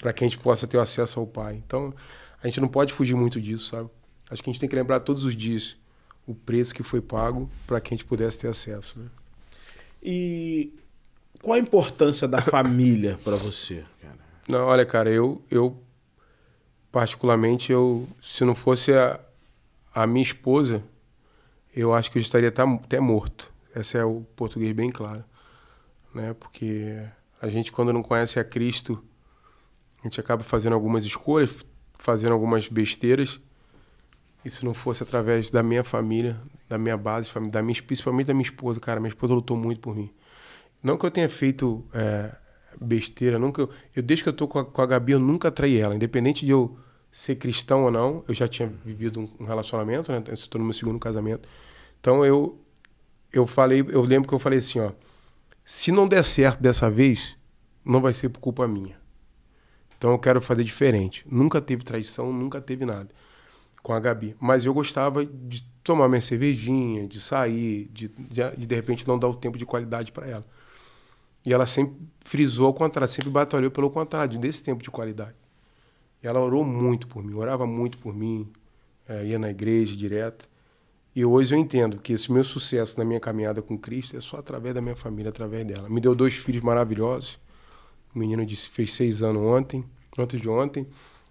para que a gente possa ter acesso ao Pai. Então, a gente não pode fugir muito disso, sabe? acho que a gente tem que lembrar todos os dias o preço que foi pago para que a gente pudesse ter acesso. Né? E qual a importância da família para você? Não, olha, cara, eu, eu particularmente, eu, se não fosse a, a minha esposa, eu acho que eu estaria tá, até morto. Esse é o português bem claro. Né? Porque a gente, quando não conhece a Cristo, a gente acaba fazendo algumas escolhas, fazendo algumas besteiras e se não fosse através da minha família, da minha base, da minha, principalmente da minha esposa, cara, minha esposa lutou muito por mim. Não que eu tenha feito é, besteira, nunca. Eu, desde que eu tô com a, com a Gabi, eu nunca traí ela. Independente de eu ser cristão ou não, eu já tinha vivido um, um relacionamento, né? Estou no meu segundo casamento. Então eu, eu falei, eu lembro que eu falei assim, ó. Se não der certo dessa vez, não vai ser por culpa minha. Então eu quero fazer diferente. Nunca teve traição, nunca teve nada com a Gabi. Mas eu gostava de tomar minha cervejinha, de sair, de de, de, repente não dar o tempo de qualidade para ela. E ela sempre frisou ao contrário, sempre batalhou pelo contrário, desse tempo de qualidade. E ela orou muito por mim, orava muito por mim, é, ia na igreja direto. E hoje eu entendo que esse meu sucesso na minha caminhada com Cristo é só através da minha família, através dela. Me deu dois filhos maravilhosos. O menino fez seis anos ontem, antes de ontem,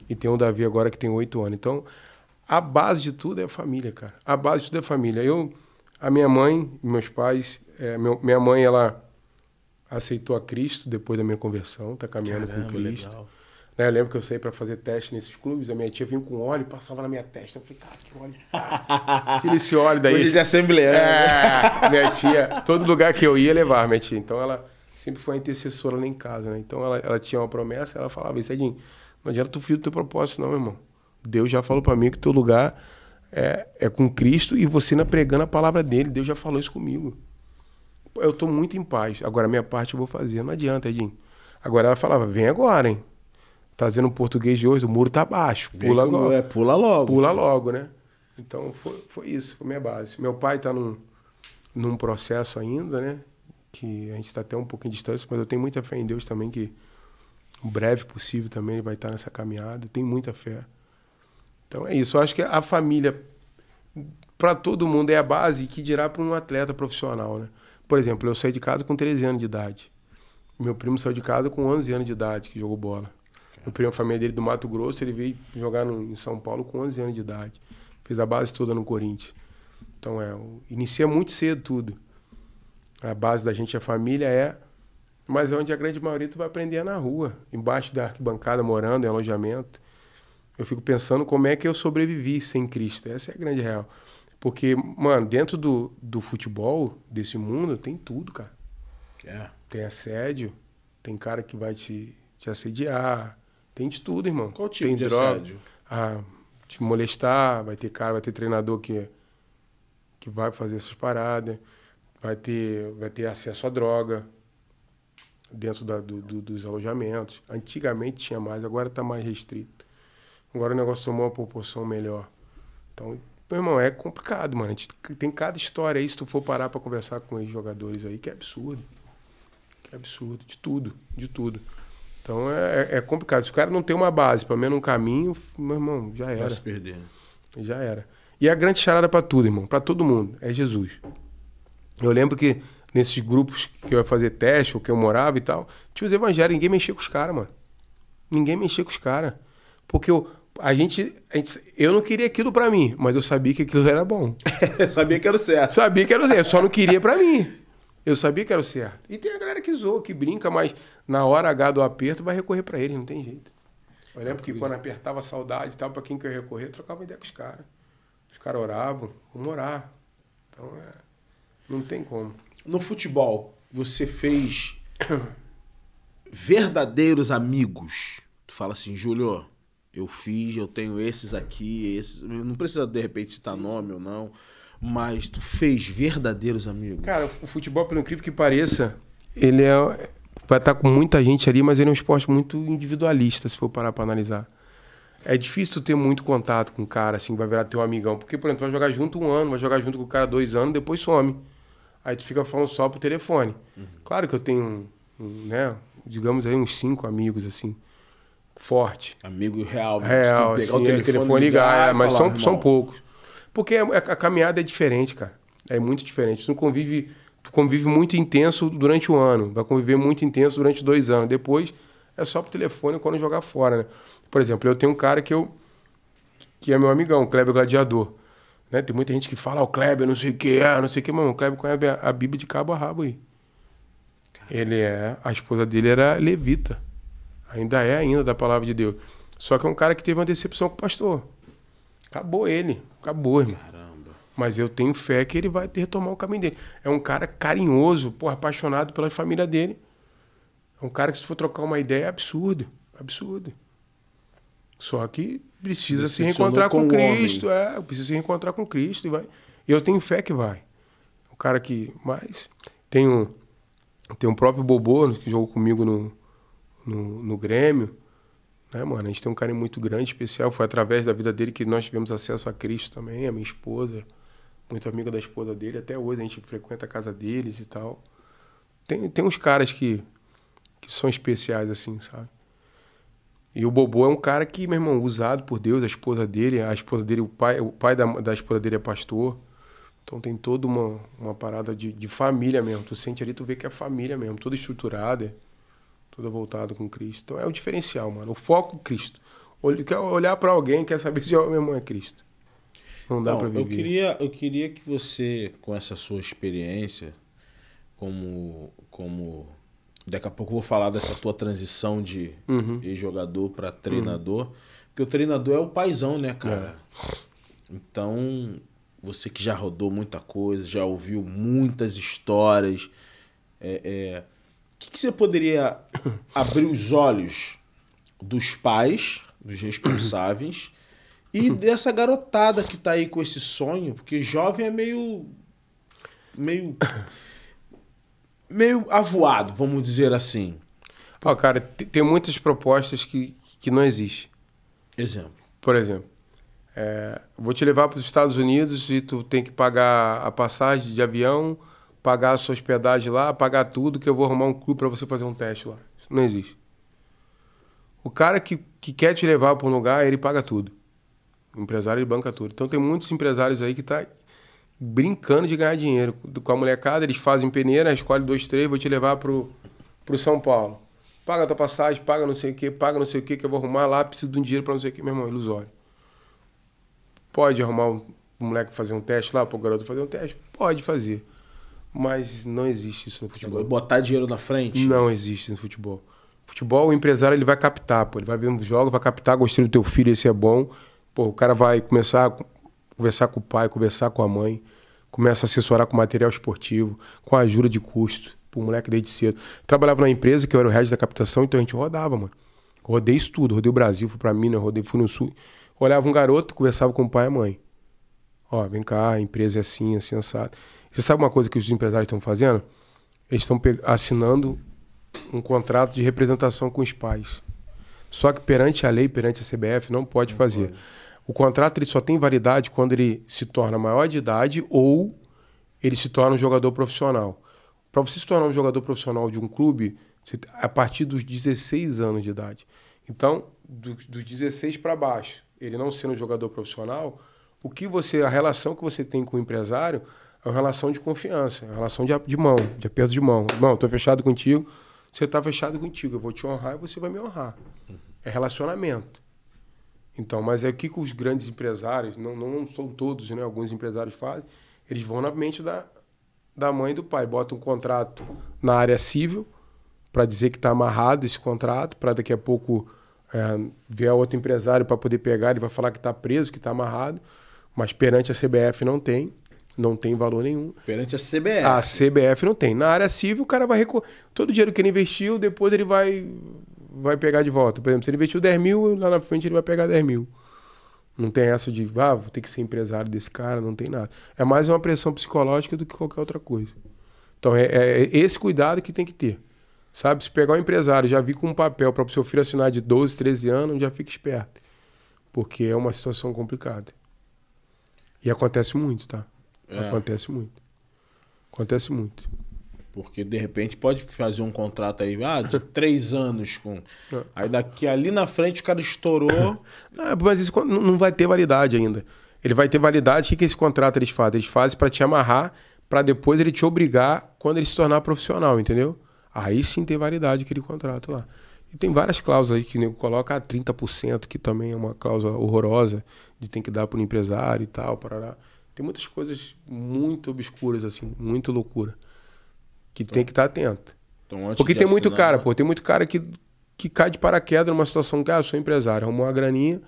e tem o Davi agora que tem oito anos. Então, a base de tudo é a família, cara. A base de tudo é a família. Eu, a minha mãe, meus pais, é, meu, minha mãe, ela aceitou a Cristo depois da minha conversão, tá caminhando Caramba, com Cristo. Né, eu lembro que eu saí para fazer teste nesses clubes, a minha tia vinha com óleo e passava na minha testa. Eu falei, cara, que óleo. Cara. *laughs* Tira esse óleo daí. Hoje é de assembleia. Né? É, minha tia, todo lugar que eu ia levar, minha tia. Então ela sempre foi a intercessora lá em casa, né? Então ela, ela tinha uma promessa, ela falava, Cedinho, não adianta tu fugir do teu propósito, não, meu irmão. Deus já falou para mim que teu lugar é, é com Cristo e você ainda pregando a palavra dele. Deus já falou isso comigo. Eu estou muito em paz. Agora, a minha parte eu vou fazer. Não adianta, Edinho. Agora ela falava, vem agora, hein? Trazendo o português de hoje, o muro tá baixo. Pula agora. logo. É, pula logo. Pula filho. logo, né? Então foi, foi isso, foi minha base. Meu pai tá num, num processo ainda, né? Que a gente está até um pouco em distância, mas eu tenho muita fé em Deus também, que o breve possível também ele vai estar tá nessa caminhada. tenho muita fé. Então é isso. Eu acho que a família, para todo mundo, é a base que dirá para um atleta profissional. Né? Por exemplo, eu saí de casa com 13 anos de idade. Meu primo saiu de casa com 11 anos de idade, que jogou bola. Meu primo, a família dele do Mato Grosso, ele veio jogar no, em São Paulo com 11 anos de idade. Fez a base toda no Corinthians. Então é, inicia muito cedo tudo. A base da gente, a família é mas é onde a grande maioria tu vai aprender é na rua, embaixo da arquibancada, morando, em alojamento. Eu fico pensando como é que eu sobrevivi sem Cristo. Essa é a grande real. Porque, mano, dentro do, do futebol, desse mundo, tem tudo, cara. É. Tem assédio, tem cara que vai te, te assediar, tem de tudo, irmão. Qual tipo tem de droga, assédio? Ah, te molestar, vai ter cara, vai ter treinador que, que vai fazer essas paradas, vai ter, vai ter acesso à droga dentro da, do, do, dos alojamentos. Antigamente tinha mais, agora está mais restrito. Agora o negócio tomou uma proporção melhor. Então, meu irmão, é complicado, mano. tem cada história aí, se tu for parar para conversar com os jogadores aí, que é absurdo. Que é absurdo. De tudo, de tudo. Então é, é, é complicado. Se o cara não tem uma base, pelo menos um caminho, meu irmão, já era. Vai se perder. Já era. E a grande charada para tudo, irmão, para todo mundo, é Jesus. Eu lembro que nesses grupos que eu ia fazer teste, ou que eu morava e tal, tinha os evangelhos, ninguém mexia com os caras, mano. Ninguém mexia com os caras. Porque eu, a gente, a gente, eu não queria aquilo para mim, mas eu sabia que aquilo era bom. *laughs* sabia que era o certo. Sabia que era o certo, só não queria para mim. Eu sabia que era o certo. E tem a galera que zoa, que brinca, mas na hora H do aperto vai recorrer para ele, não tem jeito. Eu lembro que quando apertava saudade e tal, para quem quer recorrer, eu trocava ideia com os caras. Os caras oravam, vamos orar. Então, é, não tem como. No futebol, você fez *coughs* verdadeiros amigos. Tu fala assim, Júlio, eu fiz, eu tenho esses aqui, esses. Não precisa de repente citar nome ou não, mas tu fez verdadeiros amigos. Cara, o futebol, pelo incrível que pareça, ele é. Vai estar com muita gente ali, mas ele é um esporte muito individualista, se for parar pra analisar. É difícil tu ter muito contato com o cara, assim, vai virar teu amigão. Porque, por exemplo, tu vai jogar junto um ano, vai jogar junto com o cara dois anos, depois some. Aí tu fica falando só pro telefone. Uhum. Claro que eu tenho, né, digamos aí, uns cinco amigos, assim forte. Amigo real. Real, é, pegar assim, o é, telefone, telefone ligar, ligar é, mas falar, são, são poucos. Porque a, a, caminhada é diferente, cara. É muito diferente. Tu convive, tu convive muito intenso durante o um ano. Vai conviver muito intenso durante dois anos. Depois é só pro telefone quando jogar fora, né? Por exemplo, eu tenho um cara que eu... Que é meu amigão, Kleber Gladiador. Né? Tem muita gente que fala, ah, o Kleber, não sei o que, ah, não sei o que, mano. O Kleber conhece a Bíblia de cabo a rabo aí. Ele é... A esposa dele era levita. Ainda é ainda da palavra de Deus. Só que é um cara que teve uma decepção com o pastor. Acabou ele. Acabou, irmão. Caramba. Mas eu tenho fé que ele vai retomar o caminho dele. É um cara carinhoso, porra, apaixonado pela família dele. É um cara que se for trocar uma ideia é absurdo. Absurdo. Só que precisa se reencontrar com, com Cristo. É, precisa se reencontrar com Cristo e vai. Eu tenho fé que vai. O cara que. Mas tem um, tem um próprio Bobô que jogou comigo no, no, no Grêmio, né, mano? A gente tem um carinho muito grande, especial. Foi através da vida dele que nós tivemos acesso a Cristo também, a minha esposa, muito amiga da esposa dele. Até hoje a gente frequenta a casa deles e tal. Tem, tem uns caras que, que são especiais, assim, sabe? E o Bobô é um cara que, meu irmão, usado por Deus, a esposa dele, a esposa dele, o pai, o pai da, da esposa dele é pastor. Então tem toda uma, uma parada de, de família mesmo. Tu sente ali, tu vê que é família mesmo, toda estruturada. Tudo voltado com Cristo. Então é o diferencial, mano. O foco Cristo. Quer olhar para alguém, quer saber *laughs* se o meu irmão é Cristo. Não dá para viver. Eu queria, eu queria que você, com essa sua experiência, como, como daqui a pouco eu vou falar dessa tua transição de uhum. jogador para treinador, uhum. porque o treinador é o paizão, né, cara? É. Então, você que já rodou muita coisa, já ouviu muitas histórias, é, é, que, que você poderia *coughs* abrir os olhos dos pais, dos responsáveis, *coughs* e dessa garotada que tá aí com esse sonho? Porque jovem é meio. meio. *coughs* meio avoado, vamos dizer assim. Ó, cara, tem muitas propostas que, que não existem. Exemplo. Por exemplo, é, vou te levar para os Estados Unidos e tu tem que pagar a passagem de avião pagar a sua hospedagem lá, pagar tudo, que eu vou arrumar um clube para você fazer um teste lá. Isso não existe. O cara que, que quer te levar para um lugar, ele paga tudo. O empresário, ele banca tudo. Então tem muitos empresários aí que tá brincando de ganhar dinheiro com a molecada. Eles fazem peneira, escolhe dois, três, vou te levar para o São Paulo. Paga a tua passagem, paga não sei o quê, paga não sei o quê que eu vou arrumar lá, preciso de um dinheiro para não sei o quê, Meu irmão, é ilusório. Pode arrumar um, um moleque fazer um teste lá, para o garoto fazer um teste? Pode fazer. Mas não existe isso no futebol. Botar dinheiro na frente? Não existe no futebol. Futebol, o empresário ele vai captar, pô. Ele vai ver um jogo, vai captar, gostei do teu filho, esse é bom. Pô, o cara vai começar a conversar com o pai, conversar com a mãe, começa a assessorar com material esportivo, com ajuda de custo, pro moleque desde cedo. Trabalhava na empresa, que eu era o resto da captação, então a gente rodava, mano. Rodei isso tudo, rodei o Brasil, fui pra Minas, rodei, fui no Sul. Olhava um garoto, conversava com o pai e a mãe. Ó, vem cá, a empresa é assim, assim, assado. Você sabe uma coisa que os empresários estão fazendo? Eles estão assinando um contrato de representação com os pais. Só que perante a lei, perante a CBF, não pode não fazer. Pode. O contrato ele só tem validade quando ele se torna maior de idade ou ele se torna um jogador profissional. Para você se tornar um jogador profissional de um clube, você, a partir dos 16 anos de idade. Então, do, dos 16 para baixo, ele não sendo um jogador profissional, o que você, a relação que você tem com o empresário é uma relação de confiança, é uma relação de, de mão, de aperto de mão. Mão, estou fechado contigo, você está fechado contigo. Eu vou te honrar e você vai me honrar. É relacionamento. Então, mas é o que, os grandes empresários, não, não são todos, né? Alguns empresários fazem, eles vão na mente da, da mãe e do pai, botam um contrato na área civil para dizer que está amarrado esse contrato, para daqui a pouco é, outro empresário para poder pegar, ele vai falar que está preso, que está amarrado, mas perante a CBF não tem. Não tem valor nenhum. Perante a CBF. A CBF não tem. Na área civil, o cara vai recorrer. Todo o dinheiro que ele investiu, depois ele vai, vai pegar de volta. Por exemplo, se ele investiu 10 mil, lá na frente ele vai pegar 10 mil. Não tem essa de, ah, vou ter que ser empresário desse cara, não tem nada. É mais uma pressão psicológica do que qualquer outra coisa. Então é, é, é esse cuidado que tem que ter. Sabe, se pegar um empresário, já vi com um papel para o seu filho assinar de 12, 13 anos, já fica esperto. Porque é uma situação complicada. E acontece muito, tá? É. Acontece muito. Acontece muito. Porque de repente pode fazer um contrato aí, ah, de *laughs* três anos com. É. Aí daqui ali na frente o cara estourou. *laughs* É, mas isso não vai ter validade ainda. Ele vai ter validade. O que, que esse contrato eles fazem? Eles fazem para te amarrar, para depois ele te obrigar quando ele se tornar profissional, entendeu? Aí sim tem validade aquele contrato lá. E tem várias cláusulas aí que o nego coloca ah, a 30%, que também é uma cláusula horrorosa, de tem que dar para o empresário e tal, parará. Tem muitas coisas muito obscuras, assim, muito loucura. Que então, tem que estar tá atento. Então, Porque tem muito cara, né? pô, tem muito cara que, que cai de paraquedas numa situação que, ah, eu sou empresário, arrumou uma graninha,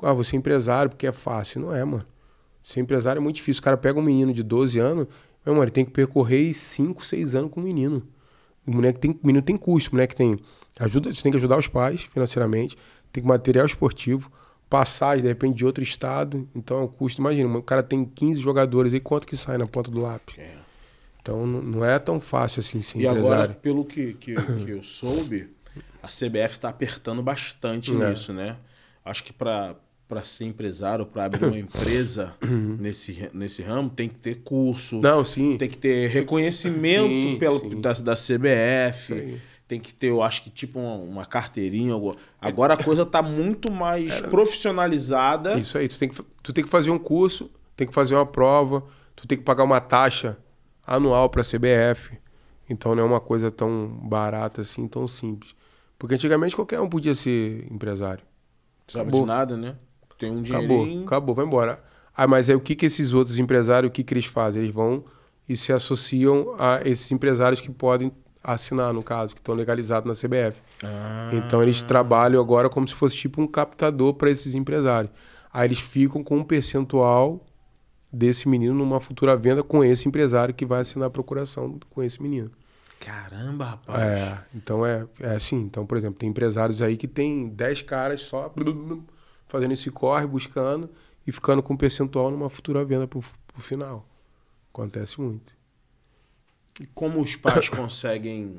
ah, você é empresário porque é fácil. Não é, mano. Ser empresário é muito difícil. O cara pega um menino de 12 anos, meu mano, ele tem que percorrer 5, 6 anos com o menino. O, moleque tem, o menino tem custo, o moleque tem. Ajuda, você tem que ajudar os pais financeiramente, tem que material esportivo, passagem, de repente, de outro estado. Então é um custo. Imagina, o cara tem 15 jogadores e quanto que sai na ponta do lápis? É. Então não é tão fácil assim sim E empresário. agora, pelo que, que, *coughs* que, eu soube, a CBF está apertando bastante é. nisso, né? Acho que para para ser empresário, para abrir uma *coughs* empresa nesse, nesse ramo, tem que ter curso. Não, sim. Tem que ter reconhecimento sim, pelo, sim. Da, da CBF tem que ter, eu acho que tipo uma, uma carteirinha. É. Agora a coisa tá muito mais profissionalizada. Isso aí, tu tem, que, tu tem que fazer um curso, tem que fazer uma prova, tu tem que pagar uma taxa anual para a CBF. Então não é uma coisa tão barata assim, tão simples. Porque antigamente qualquer um podia ser empresário. Precisava de nada, né? Tem um dinheirinho... Acabou, acabou, vai embora. Ah, mas aí o que, que esses outros empresários, o que, que eles fazem? Eles vão e se associam a esses empresários que podem assinar, no caso, que estão legalizados na CBF. Ah. Então eles trabalham agora como se fosse tipo um captador para esses empresários. Aí eles ficam com um percentual desse menino numa futura venda com esse empresário que vai assinar a procuração com esse menino. Caramba, rapaz. É, então é, é assim. Então, por exemplo, tem empresários aí que tem 10 caras só fazendo esse corre, buscando e ficando com um percentual numa futura venda pro, pro final. Acontece muito. E como os pais *coughs* conseguem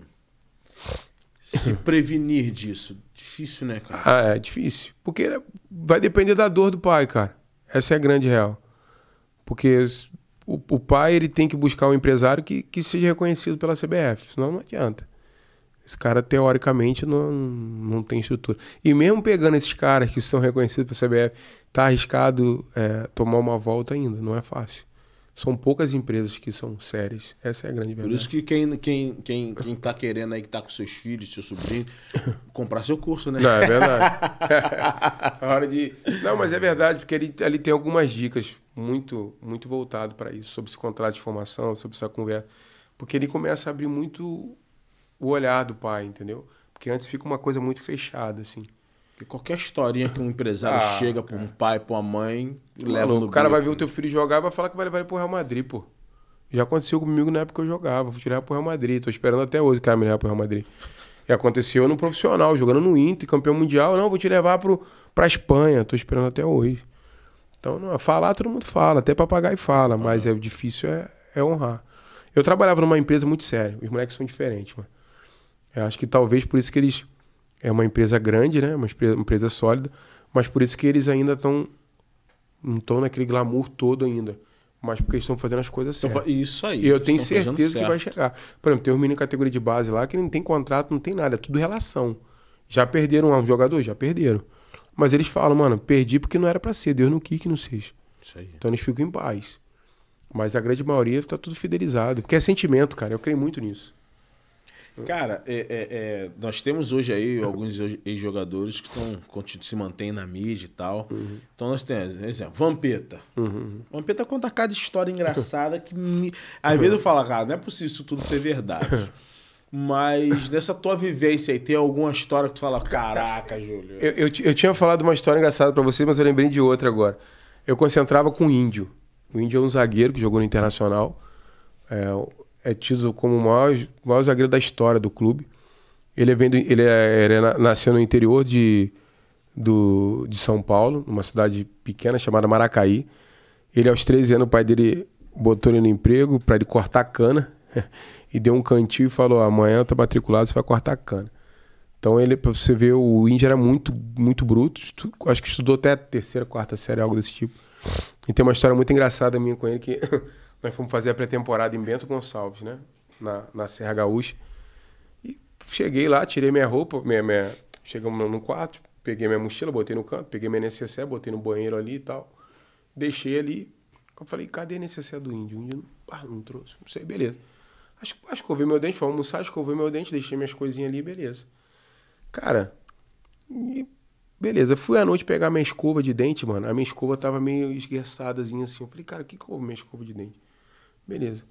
se prevenir disso? Difícil, né, cara? Ah, é difícil. Porque vai depender da dor do pai, cara. Essa é a grande real. Porque o, o pai ele tem que buscar um empresário que, que seja reconhecido pela CBF, senão não adianta. Esse cara, teoricamente, não, não tem estrutura. E mesmo pegando esses caras que são reconhecidos pela CBF, tá arriscado é, tomar uma volta ainda, não é fácil. São poucas empresas que são sérias. Essa é a grande verdade. Por isso que quem, quem, quem, quem tá querendo aí, que tá com seus filhos, seu sobrinho, *coughs* comprar seu curso, né? Não, é verdade. *laughs* a hora de. Não, mas é verdade, porque ele ali tem algumas dicas muito, muito voltado para isso, sobre esse contrato de formação, sobre essa conversa. Porque ele começa a abrir muito o olhar do pai, entendeu? Porque antes fica uma coisa muito fechada, assim. Porque qualquer historinha que um empresário ah, chega pra um é. pai, pra uma mãe, leva Maluco, no O cara vai ver o teu filho jogar e vai falar que vai levar ele pro Real Madrid, pô. Já aconteceu comigo na época que eu jogava, vou tirar pro Real Madrid. Tô esperando até hoje o cara me levar pro Real Madrid. E aconteceu no profissional, jogando no Inter, campeão mundial. Não, vou te levar pro, pra Espanha. Tô esperando até hoje. Então, não, falar todo mundo fala, até papagaio fala, mas é difícil é, é honrar. Eu trabalhava numa empresa muito séria, os moleques são diferentes, mano. Eu acho que talvez por isso que eles é uma empresa grande, né? Uma empresa, sólida, mas por isso que eles ainda estão não estão naquele glamour todo ainda. Mas porque eles estão fazendo as coisas então certas. Isso aí. E eu tenho certeza que vai chegar. Por exemplo, tem um menino categoria de base lá que não tem contrato, não tem nada, é tudo relação. Já perderam um jogador? Já perderam. Mas eles falam, mano, perdi porque não era para ser, Deus não quis que não seja. Isso aí. Então eles ficam em paz. Mas a grande maioria tá tudo fidelizado. Porque é sentimento, cara. Eu creio muito nisso. Cara, é, é, é, nós temos hoje aí alguns ex-jogadores que estão se mantêm na mídia e tal. Uhum. Então nós temos, exemplo, Vampeta. Uhum. Vampeta conta cada história engraçada que me... Às vezes eu falo, cara, ah, não é possível isso tudo ser verdade. *laughs* Mas nessa tua vivência aí, tem alguma história que tu fala, caraca, Júlio? Eu, eu, eu tinha falado uma história engraçada para você, mas eu lembrei de outra agora. Eu concentrava com o Índio. O Índio é um zagueiro que jogou no Internacional. É, é tido como o maior, maior zagueiro da história do clube. Ele, é vendo ele, é, ele é, nasceu no interior de, do, de São Paulo, numa cidade pequena chamada Maracaí. Ele, aos 13 anos, o pai dele botou ele no emprego para ele cortar cana *laughs* e deu um cantinho e falou: amanhã tá matriculado, você vai cortar cana. Então ele, pra você ver, o índio era muito, muito bruto. Estu, acho que estudou até terceira, quarta série, algo desse tipo. E tem uma história muito engraçada minha com ele que *laughs* Nós fomos fazer a pré-temporada em Bento Gonçalves, né? Na, na Serra Gaúcha. E cheguei lá, tirei minha roupa, minha, minha... chegamos no quarto, peguei minha mochila, botei no canto, peguei minha necessaire, botei no banheiro ali e tal. Deixei ali. Eu falei, cadê a necessaire do índio? O índio não, ah, não trouxe, não sei, beleza. Acho que escovei meu dente, foi almoçar, escovei meu dente, deixei minhas coisinhas ali, beleza. Cara, e beleza. Fui à noite pegar minha escova de dente, mano. A minha escova tava meio esgueçadazinha assim. Eu falei, cara, o que que houve minha escova de dente? Beleza.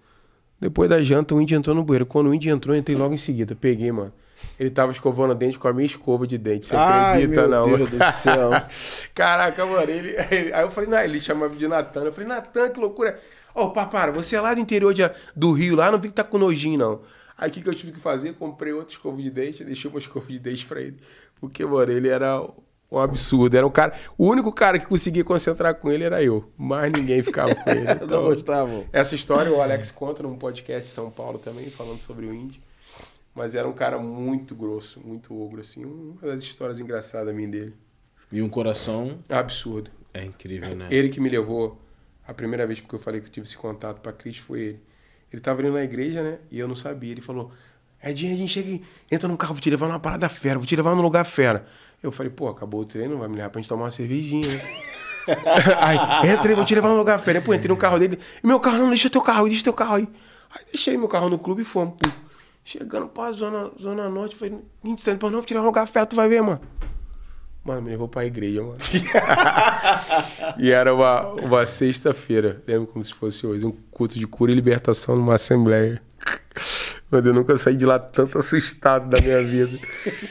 Depois da janta, o índio entrou no banheiro. Quando o índio entrou, eu entrei logo em seguida. Peguei, mano. Ele tava escovando dente com a minha escova de dente. Você Ai, acredita, meu não? Meu Deus do céu. *laughs* Caraca, mano. Ele, ele, aí eu falei, não, ele chamava de Natan. Eu falei, Natan, que loucura. Ô, oh, papara, você é lá do interior de, do Rio, lá, não vi que tá com nojinho, não. Aí o que, que eu tive que fazer? Comprei outro escova de dente, deixei uma *laughs* escova de dente pra ele. Porque, mano, ele era um absurdo. Era o cara, o único cara que conseguia concentrar com ele era eu. Mas ninguém ficava com ele. *laughs* Então, não gostava. Essa história o Alex conta num podcast em São Paulo também, falando sobre o índio. Mas era um cara muito grosso, muito ogro, assim. Uma das histórias engraçadas a mim dele. E um coração. Absurdo. É incrível, né? Ele que me levou. A primeira vez que eu falei que eu tive esse contato para Cristo foi ele. Ele tava indo na igreja, né? E eu não sabia. Ele falou: é dia a gente chega e entra no carro, vou te levar numa parada fera, vou te levar num lugar fera. Eu falei, pô, acabou o treino, vai me levar pra gente tomar uma cervejinha, né? *laughs* aí, entrei, vou te levar num lugar fera. Pô, entrei no carro dele, meu carro, não, deixa teu carro, deixa teu carro aí. Aí deixei meu carro no clube e fomos, pô. Chegando pra zona, zona norte, falei, gente, não, vou te levar num lugar fera, tu vai ver, mano. Mano, me levou pra igreja, mano. *laughs* e era uma, uma sexta-feira, lembro como se fosse hoje, um culto de cura e libertação numa assembleia. Meu eu nunca saí de lá tanto assustado da minha vida.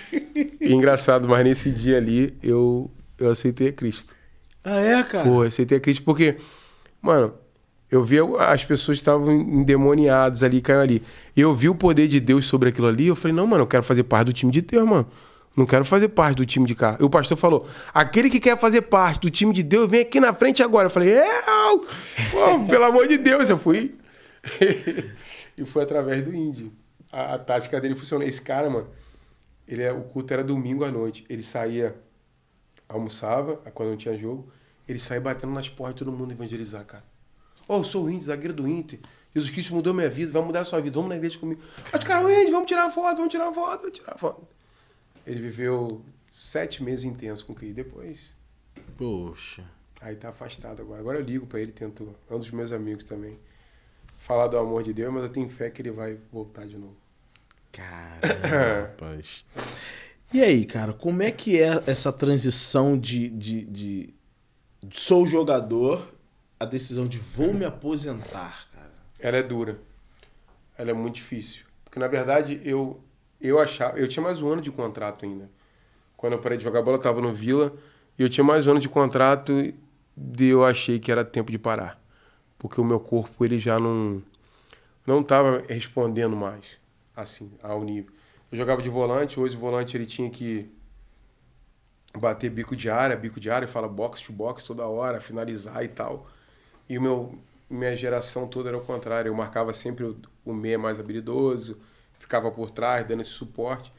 *laughs* engraçado, mas nesse dia ali eu, eu aceitei a Cristo. Ah, é, cara? Pô, aceitei a Cristo porque, mano, eu vi as pessoas estavam endemoniadas ali, caiu ali. Eu vi o poder de Deus sobre aquilo ali, eu falei, não, mano, eu quero fazer parte do time de Deus, mano. Não quero fazer parte do time de cá. E o pastor falou: aquele que quer fazer parte do time de Deus, vem aqui na frente agora. Eu falei: eu! Pô, pelo amor de Deus, eu fui. *laughs* E foi através do índio A, a, tática dele funcionou. Esse cara, mano, ele é, o culto era domingo à noite. Ele saía, almoçava, quando não tinha jogo, ele saía batendo nas portas de todo mundo evangelizar, cara. Ó, oh, eu sou o índio, zagueiro do Inter. Jesus Cristo mudou minha vida, vai mudar a sua vida, vamos na igreja comigo. Mas, cara, o índio, vamos tirar foto, vamos tirar foto, vamos tirar foto. Ele viveu sete meses intensos com o Cristo depois. Poxa. Aí tá afastado agora. Agora eu ligo para ele, tento. É um dos meus amigos também falar do amor de Deus, mas eu tenho fé que ele vai voltar de novo. Caramba, rapaz. E aí, cara, como é que é essa transição de, de, de, de sou jogador, a decisão de vou me aposentar, cara? Ela é dura. Ela é muito difícil. Porque, na verdade, eu, eu achava... Eu tinha mais um ano de contrato ainda. Quando eu parei de jogar bola, eu tava no Vila. E eu tinha mais um ano de contrato e eu achei que era tempo de parar porque o meu corpo ele já não não estava respondendo mais assim ao nível. Eu jogava de volante, hoje o volante ele tinha que bater bico de área, bico de área, fala box to box toda hora, finalizar e tal. E o meu minha geração toda era o contrário, eu marcava sempre o, o meia mais habilidoso, ficava por trás dando esse suporte.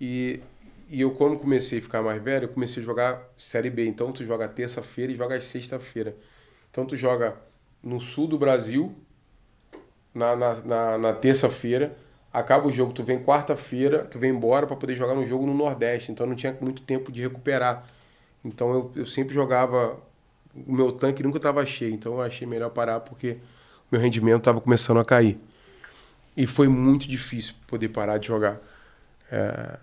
E e eu quando comecei a ficar mais velho, eu comecei a jogar série B, então tu joga terça-feira e joga sexta-feira. Então tu joga no sul do Brasil, na, na, na, na terça-feira. Acaba o jogo, tu vem quarta-feira, tu vem embora para poder jogar no jogo no Nordeste. Então não tinha muito tempo de recuperar. Então eu, eu sempre jogava. O meu tanque nunca estava cheio. Então eu achei melhor parar porque meu rendimento estava começando a cair. E foi muito difícil poder parar de jogar. É...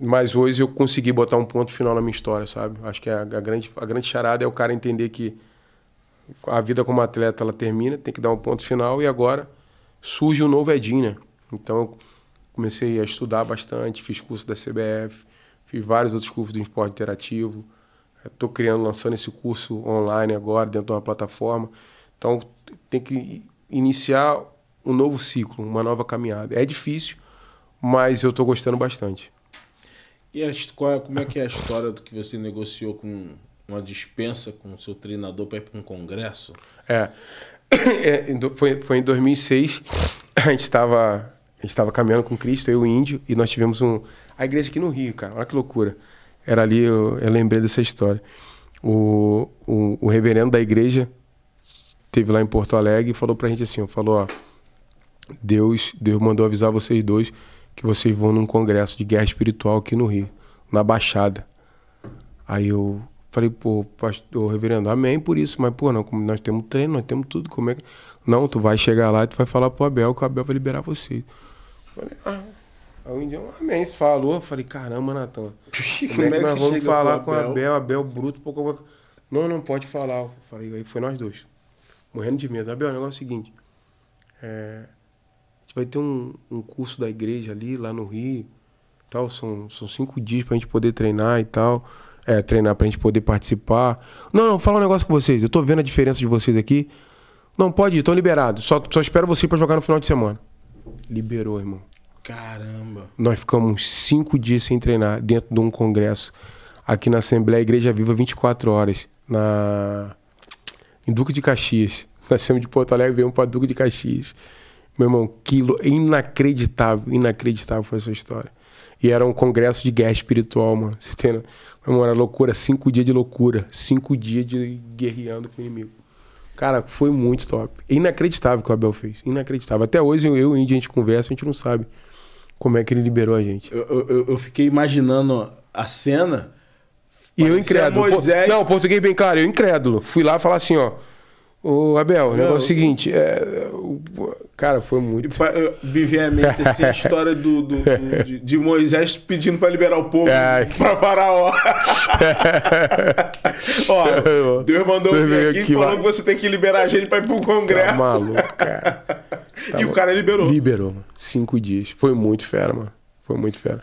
Mas hoje eu consegui botar um ponto final na minha história, sabe? Acho que a, a, grande, a grande charada é o cara entender que a vida como atleta ela termina, tem que dar um ponto final e agora surge o um novo Edinho, né? Então eu comecei a estudar bastante, fiz curso da CBF, fiz vários outros cursos do esporte interativo. Estou é, criando, lançando esse curso online agora dentro de uma plataforma. Então tem que iniciar um novo ciclo, uma nova caminhada. É difícil, mas eu estou gostando bastante. E a, qual, como é que é a história do que você negociou com uma dispensa com o seu treinador para ir para um congresso? É. *coughs* é foi, foi em 2006. *coughs* A gente estava estava caminhando com Cristo, eu e o índio, e nós tivemos um. A igreja aqui no Rio, cara, olha que loucura. Era ali, eu, eu lembrei dessa história. O, o, o, reverendo da igreja teve lá em Porto Alegre e falou pra gente assim: falou, ó, Deus, Deus mandou avisar vocês dois que vocês vão num congresso de guerra espiritual aqui no Rio, na Baixada. Aí eu, Falei, pô, pastor, reverendo, amém por isso, mas, pô, não, nós temos treino, nós temos tudo, como é que. Não, tu vai chegar lá e tu vai falar pro Abel que o Abel vai liberar você. Falei, ah. Aí um dia, amém, você falou, falei, caramba, Natan, *laughs* como, é que é nós vamos falar com o Abel? Abel, Abel bruto, pouco. Não, não pode falar. Eu falei, aí foi nós dois. Morrendo de medo. Abel, o negócio é o seguinte. É, a gente vai ter um, um curso da igreja ali, lá no Rio. Tal, são, são cinco dias pra gente poder treinar e tal é, treinar pra gente poder participar. Não, não, fala um negócio com vocês. Eu tô vendo a diferença de vocês aqui. Não, pode ir, tô liberado. Só, só espero você para jogar no final de semana. Liberou, irmão. Caramba. Nós ficamos cinco dias sem treinar dentro de um congresso aqui na Assembleia Igreja Viva 24 horas, na... em Duque de Caxias. *laughs* Nascemos de Porto Alegre, viemos para Duque de Caxias. Meu irmão, quilo inacreditável, inacreditável foi essa história. E era um congresso de guerra espiritual, mano. Você tem uma hora loucura, cinco dias de loucura, cinco dias de guerreando com o inimigo. Cara, foi muito top. Inacreditável o que o Abel fez. Inacreditável. Até hoje eu e o Indy a gente conversa, a gente não sabe como é que ele liberou a gente. Eu, eu, eu fiquei imaginando a cena. E eu é incrédulo. Moisés... Não, português bem claro, eu incrédulo. Fui lá falar assim, ó. Ô, Abel, o negócio é o seguinte, é, o, cara, foi muito. Me assim, a história do, do, do de, de, Moisés pedindo para liberar o povo é. para Faraó. Ó, Deus mandou eu vir aqui falando que você tem que liberar a gente para ir pro Congresso. Tá maluco, cara. *laughs* Tá e o cara liberou. Liberou, cinco dias. Foi muito fera, mano. Foi muito fera.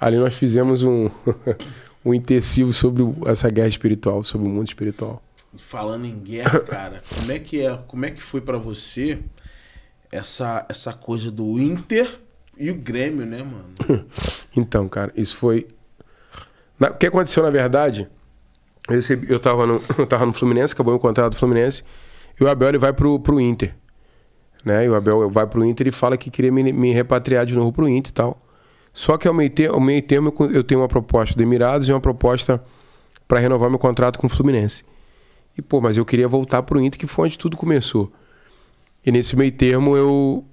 Ali nós fizemos um, *laughs* um intensivo sobre essa guerra espiritual, sobre o mundo espiritual falando em guerra, *coughs* cara, como é que é, como é que foi para você essa essa coisa do Inter e o Grêmio, né, mano? *coughs* Então, cara, isso foi na... o que aconteceu na verdade. Eu, recebi, eu, tava no, *coughs* eu tava no Fluminense, acabou o contrato do Fluminense, e o Abel ele vai pro, pro Inter. Né? E o Abel vai pro Inter e fala que queria me, me repatriar de novo pro Inter e tal. Só que ao meio, ao meio termo eu tenho uma proposta do Emirados e uma proposta para renovar meu contrato com o Fluminense. E, pô, mas eu queria voltar pro Inter, que foi onde tudo começou. E nesse meio termo, eu...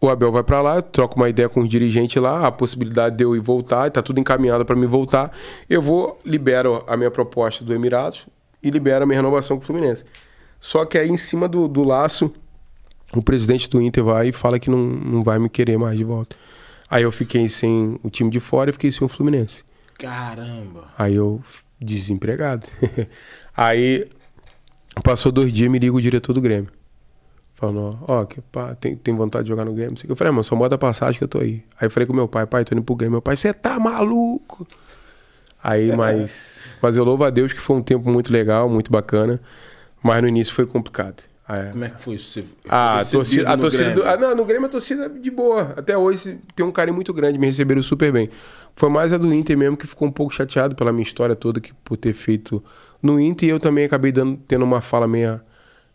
O Abel vai para lá, troca uma ideia com os dirigentes lá, a possibilidade de eu ir voltar, tá tudo encaminhado para me voltar. Eu vou, libero a minha proposta do Emirados e libero a minha renovação com o Fluminense. Só que aí, em cima do, do laço, o presidente do Inter vai e fala que não, não vai me querer mais de volta. Aí eu fiquei sem o time de fora e fiquei sem o Fluminense. Caramba! Aí eu desempregado. *laughs* Aí passou dois dias, me liga o diretor do Grêmio. Falando, ó, que pá, tem, tem vontade de jogar no Grêmio. Eu falei, ah, mano, só bota a passagem que eu tô aí. Aí falei com meu pai, pai, tô indo pro Grêmio. Meu pai, você tá maluco? Aí, é. mas, mas eu louvo a Deus que foi um tempo muito legal, muito bacana. Mas no início foi complicado. É. Como é que foi isso? Ah, a torcida, a torcida do, ah, não, no Grêmio a torcida é de boa. Até hoje tem um carinho muito grande, me receberam super bem. Foi mais a do Inter mesmo que ficou um pouco chateado pela minha história toda, que por ter feito no Inter eu também acabei dando, tendo uma fala meia,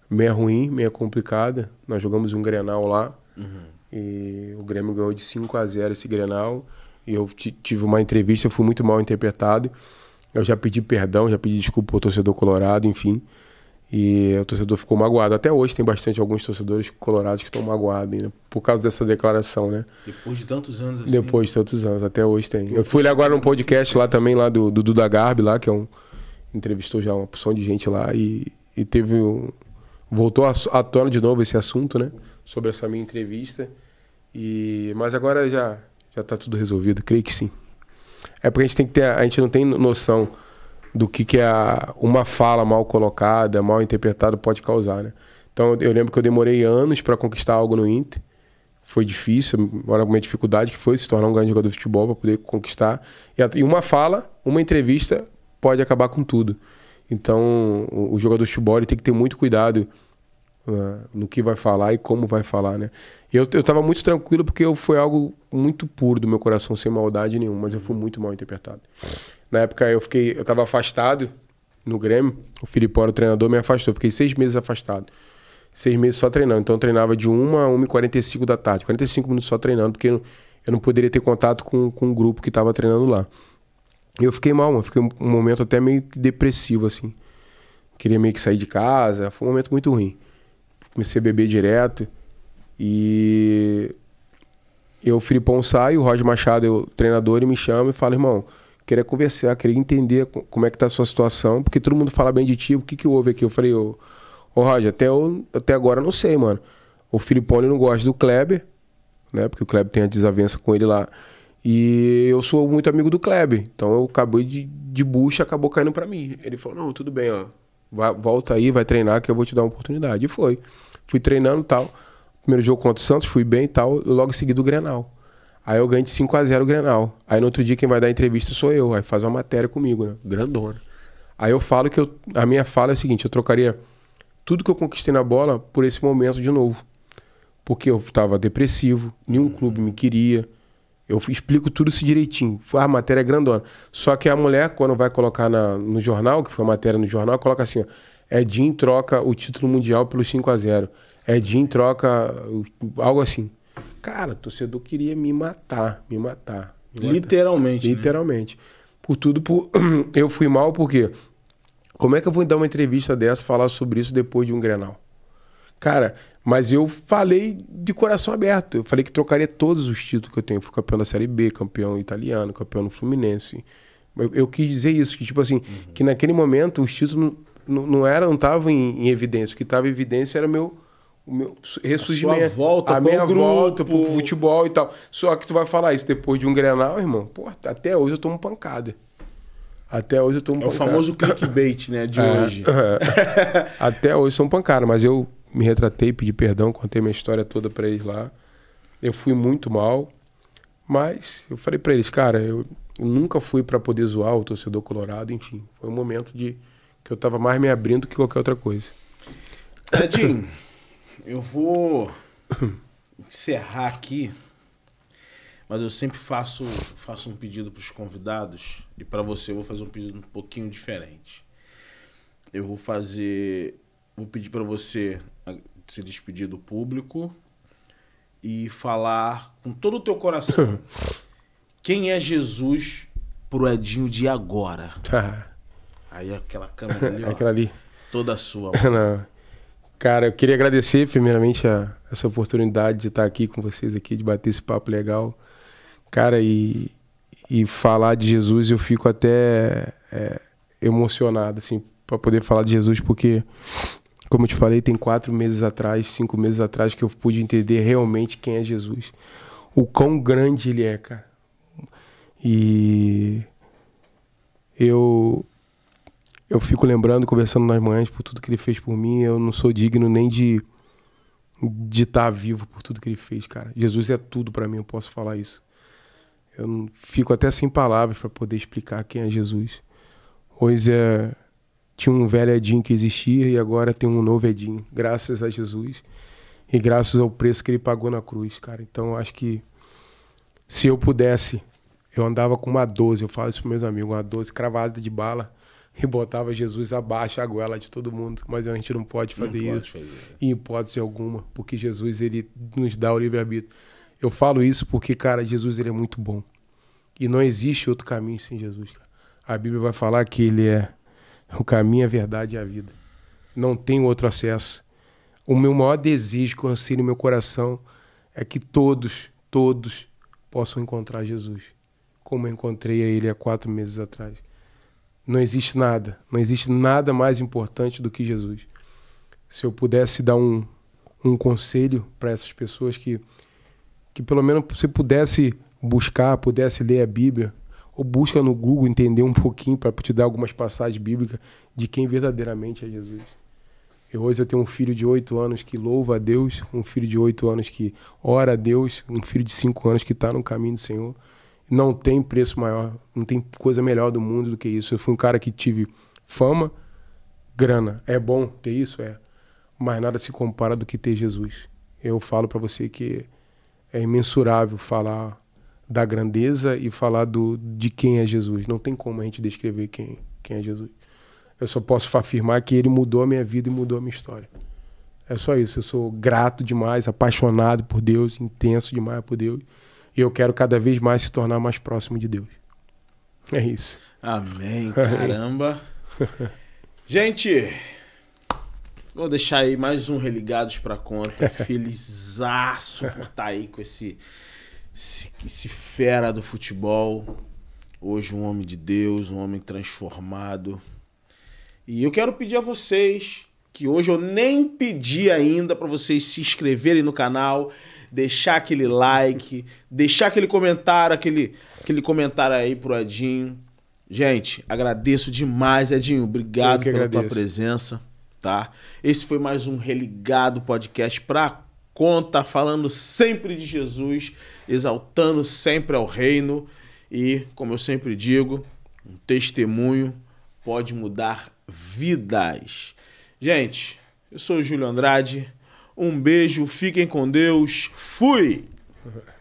meia ruim, meia complicada. Nós jogamos um Grenal lá uhum. e o Grêmio ganhou de 5 a 0 esse Grenal. E eu tive uma entrevista, eu fui muito mal interpretado. Eu já pedi perdão, já pedi desculpa o torcedor colorado, enfim. E o torcedor ficou magoado. Até hoje tem bastante alguns torcedores colorados que estão magoados ainda, né? por causa dessa declaração, né? Depois de tantos anos assim. Depois de tantos anos, até hoje tem. Eu fui lá agora num podcast lá também, lá do Duda Garbi, lá, que é um, entrevistou já uma porção de gente lá e, e teve um, voltou à, à tona de novo esse assunto, né? Sobre essa minha entrevista. E mas agora já já está tudo resolvido, creio que sim. É porque a gente tem que ter a gente não tem noção do que que a uma fala mal colocada, mal interpretada pode causar, né? Então eu lembro que eu demorei anos para conquistar algo no Inter. Foi difícil, era uma dificuldade que foi se tornar um grande jogador de futebol para poder conquistar. E uma fala, uma entrevista pode acabar com tudo. Então, o, jogador de futebol tem que ter muito cuidado uh, no que vai falar e como vai falar, né? Eu, eu muito tranquilo porque eu, foi algo muito puro do meu coração, sem maldade nenhuma, mas eu fui muito mal interpretado. Na época eu fiquei, eu estava afastado no Grêmio, o Filipe era o treinador, me afastou. Fiquei seis meses afastado. Seis meses só treinando. Então eu treinava de 1 a 1h45 da tarde. 45 minutos só treinando, porque eu não, poderia ter contato com, com o grupo que estava treinando lá eu fiquei mal, mano. Fiquei um momento até meio depressivo, assim. Queria meio que sair de casa. Foi um momento muito ruim. Comecei a beber direto. E eu, Filipão sai, o Roger Machado, o treinador, ele me chama e fala, irmão, queria conversar, queria entender como é que tá a sua situação, porque todo mundo fala bem de ti, o que que houve aqui? Eu falei, ô, ô Roger, até, eu, até agora eu não sei, mano. O Filipão, ele não gosta do Kleber, né? Porque o Kleber tem a desavença com ele lá. E eu sou muito amigo do Kleber. Então eu acabei de, de bucha, acabou caindo para mim. Ele falou: não, tudo bem, ó. Vai, volta aí, vai treinar que eu vou te dar uma oportunidade. E foi. Fui treinando e tal. Primeiro jogo contra o Santos, fui bem e tal. Logo em seguida o Grenal. Aí eu ganhei de 5x0 o Grenal. Aí no outro dia quem vai dar entrevista sou eu. Aí faz uma matéria comigo, né? Grandona. Aí eu falo que eu, a minha fala é o seguinte: eu trocaria tudo que eu conquistei na bola por esse momento de novo. Porque eu estava depressivo, nenhum uhum. clube me queria eu explico tudo isso direitinho. Ah, a matéria é grandona. Só que a mulher, quando vai colocar na, no jornal, que foi a matéria no jornal, coloca assim: ó, Edinho é troca o título mundial pelo 5 a 0 é Edinho troca algo assim. Cara, o torcedor queria me matar, me matar. Me matar. Literalmente. Né? Literalmente. Por tudo, por... *clears throat* eu fui mal porque como é que eu vou dar uma entrevista dessa falar sobre isso depois de um Grenal? Cara, mas eu falei de coração aberto. Eu falei que trocaria todos os títulos que eu tenho. Fui campeão da Série B, campeão italiano, campeão no Fluminense. Eu, eu quis dizer isso, que tipo assim, uhum. que naquele momento os títulos não, não, não estavam em, em, evidência. O que estava em evidência era meu, o meu ressurgimento. A sua volta A minha grupo. volta pro futebol e tal. Só que tu vai falar isso depois de um Grenal, irmão. Pô, até hoje eu tomo pancada. Até hoje eu tomo é pancada. É o famoso clickbait, né, de é, hoje. *laughs* É. até hoje são pancada, mas eu me retratei, pedi perdão, contei minha história toda para eles lá. Eu fui muito mal, mas eu falei para eles, cara, eu nunca fui para poder zoar o torcedor colorado, enfim. Foi um momento de que eu tava mais me abrindo que qualquer outra coisa. Edinho, eu vou encerrar aqui, mas eu sempre faço, faço um pedido para os convidados e para você eu vou fazer um pedido um pouquinho diferente. Eu vou fazer, vou pedir para você se despedir do público e falar com todo o teu coração *laughs* quem é Jesus pro Edinho de agora. Tá. Aí aquela câmera ali, *laughs* ó, aquela ali. toda sua. *laughs* Cara, eu queria agradecer primeiramente a, essa oportunidade de estar aqui com vocês aqui, de bater esse papo legal. Cara, e, e falar de Jesus, eu fico até é, emocionado, assim, para poder falar de Jesus, porque como eu te falei, tem quatro meses atrás, cinco meses atrás, que eu pude entender realmente quem é Jesus. O quão grande ele é, cara. E eu eu fico lembrando, conversando nas manhãs, por tudo que ele fez por mim. Eu não sou digno nem de de estar tá vivo por tudo que ele fez, cara. Jesus é tudo para mim, eu posso falar isso. Eu fico até sem palavras para poder explicar quem é Jesus. Pois é tinha um velho Edinho que existia e agora tem um novo Edinho, graças a Jesus e graças ao preço que ele pagou na cruz, cara. Então eu acho que se eu pudesse, eu andava com uma 12, eu falo isso para meus amigos, uma 12 cravada de bala e botava Jesus abaixo a goela de todo mundo, mas a gente não pode fazer não isso pode fazer. em hipótese alguma, porque Jesus ele nos dá o livre-arbítrio. Eu falo isso porque, cara, Jesus ele é muito bom. E não existe outro caminho sem Jesus, cara. A Bíblia vai falar que ele é o caminho, a verdade e a vida. Não tenho outro acesso. O meu maior desejo que eu anseio no meu coração é que todos, todos possam encontrar Jesus, como eu encontrei a ele há quatro meses atrás. Não existe nada, não existe nada mais importante do que Jesus. Se eu pudesse dar um, um conselho para essas pessoas que, que pelo menos se pudesse buscar, pudesse ler a Bíblia, ou busca no Google entender um pouquinho para te dar algumas passagens bíblicas de quem verdadeiramente é Jesus. Eu hoje eu tenho um filho de oito anos que louva a Deus, um filho de oito anos que ora a Deus, um filho de cinco anos que está no caminho do Senhor. Não tem preço maior, não tem coisa melhor do mundo do que isso. Eu fui um cara que tive fama, grana. É bom ter isso? É. Mas nada se compara do que ter Jesus. Eu falo para você que é imensurável falar da grandeza e falar do, de quem é Jesus. Não tem como a gente descrever quem, quem é Jesus. Eu só posso afirmar que ele mudou a minha vida e mudou a minha história. É só isso. Eu sou grato demais, apaixonado por Deus, intenso demais por Deus. E eu quero cada vez mais se tornar mais próximo de Deus. É isso. Amém. É Caramba. *laughs* gente, vou deixar aí mais um Religados para Conta. *laughs* Felizaço por estar tá aí com esse esse, esse fera do futebol, hoje um homem de Deus, um homem transformado. E eu quero pedir a vocês que hoje eu nem pedi ainda para vocês se inscreverem no canal, deixar aquele like, deixar aquele comentário, aquele, aquele comentário aí pro Edinho. Gente, agradeço demais, Edinho. Obrigado pela agradeço. tua presença, tá? Esse foi mais um Religado Podcast pra conta, falando sempre de Jesus exaltando sempre ao reino. E, como eu sempre digo, um testemunho pode mudar vidas. Gente, eu sou o Júlio Andrade. Um beijo, fiquem com Deus. Fui! *laughs*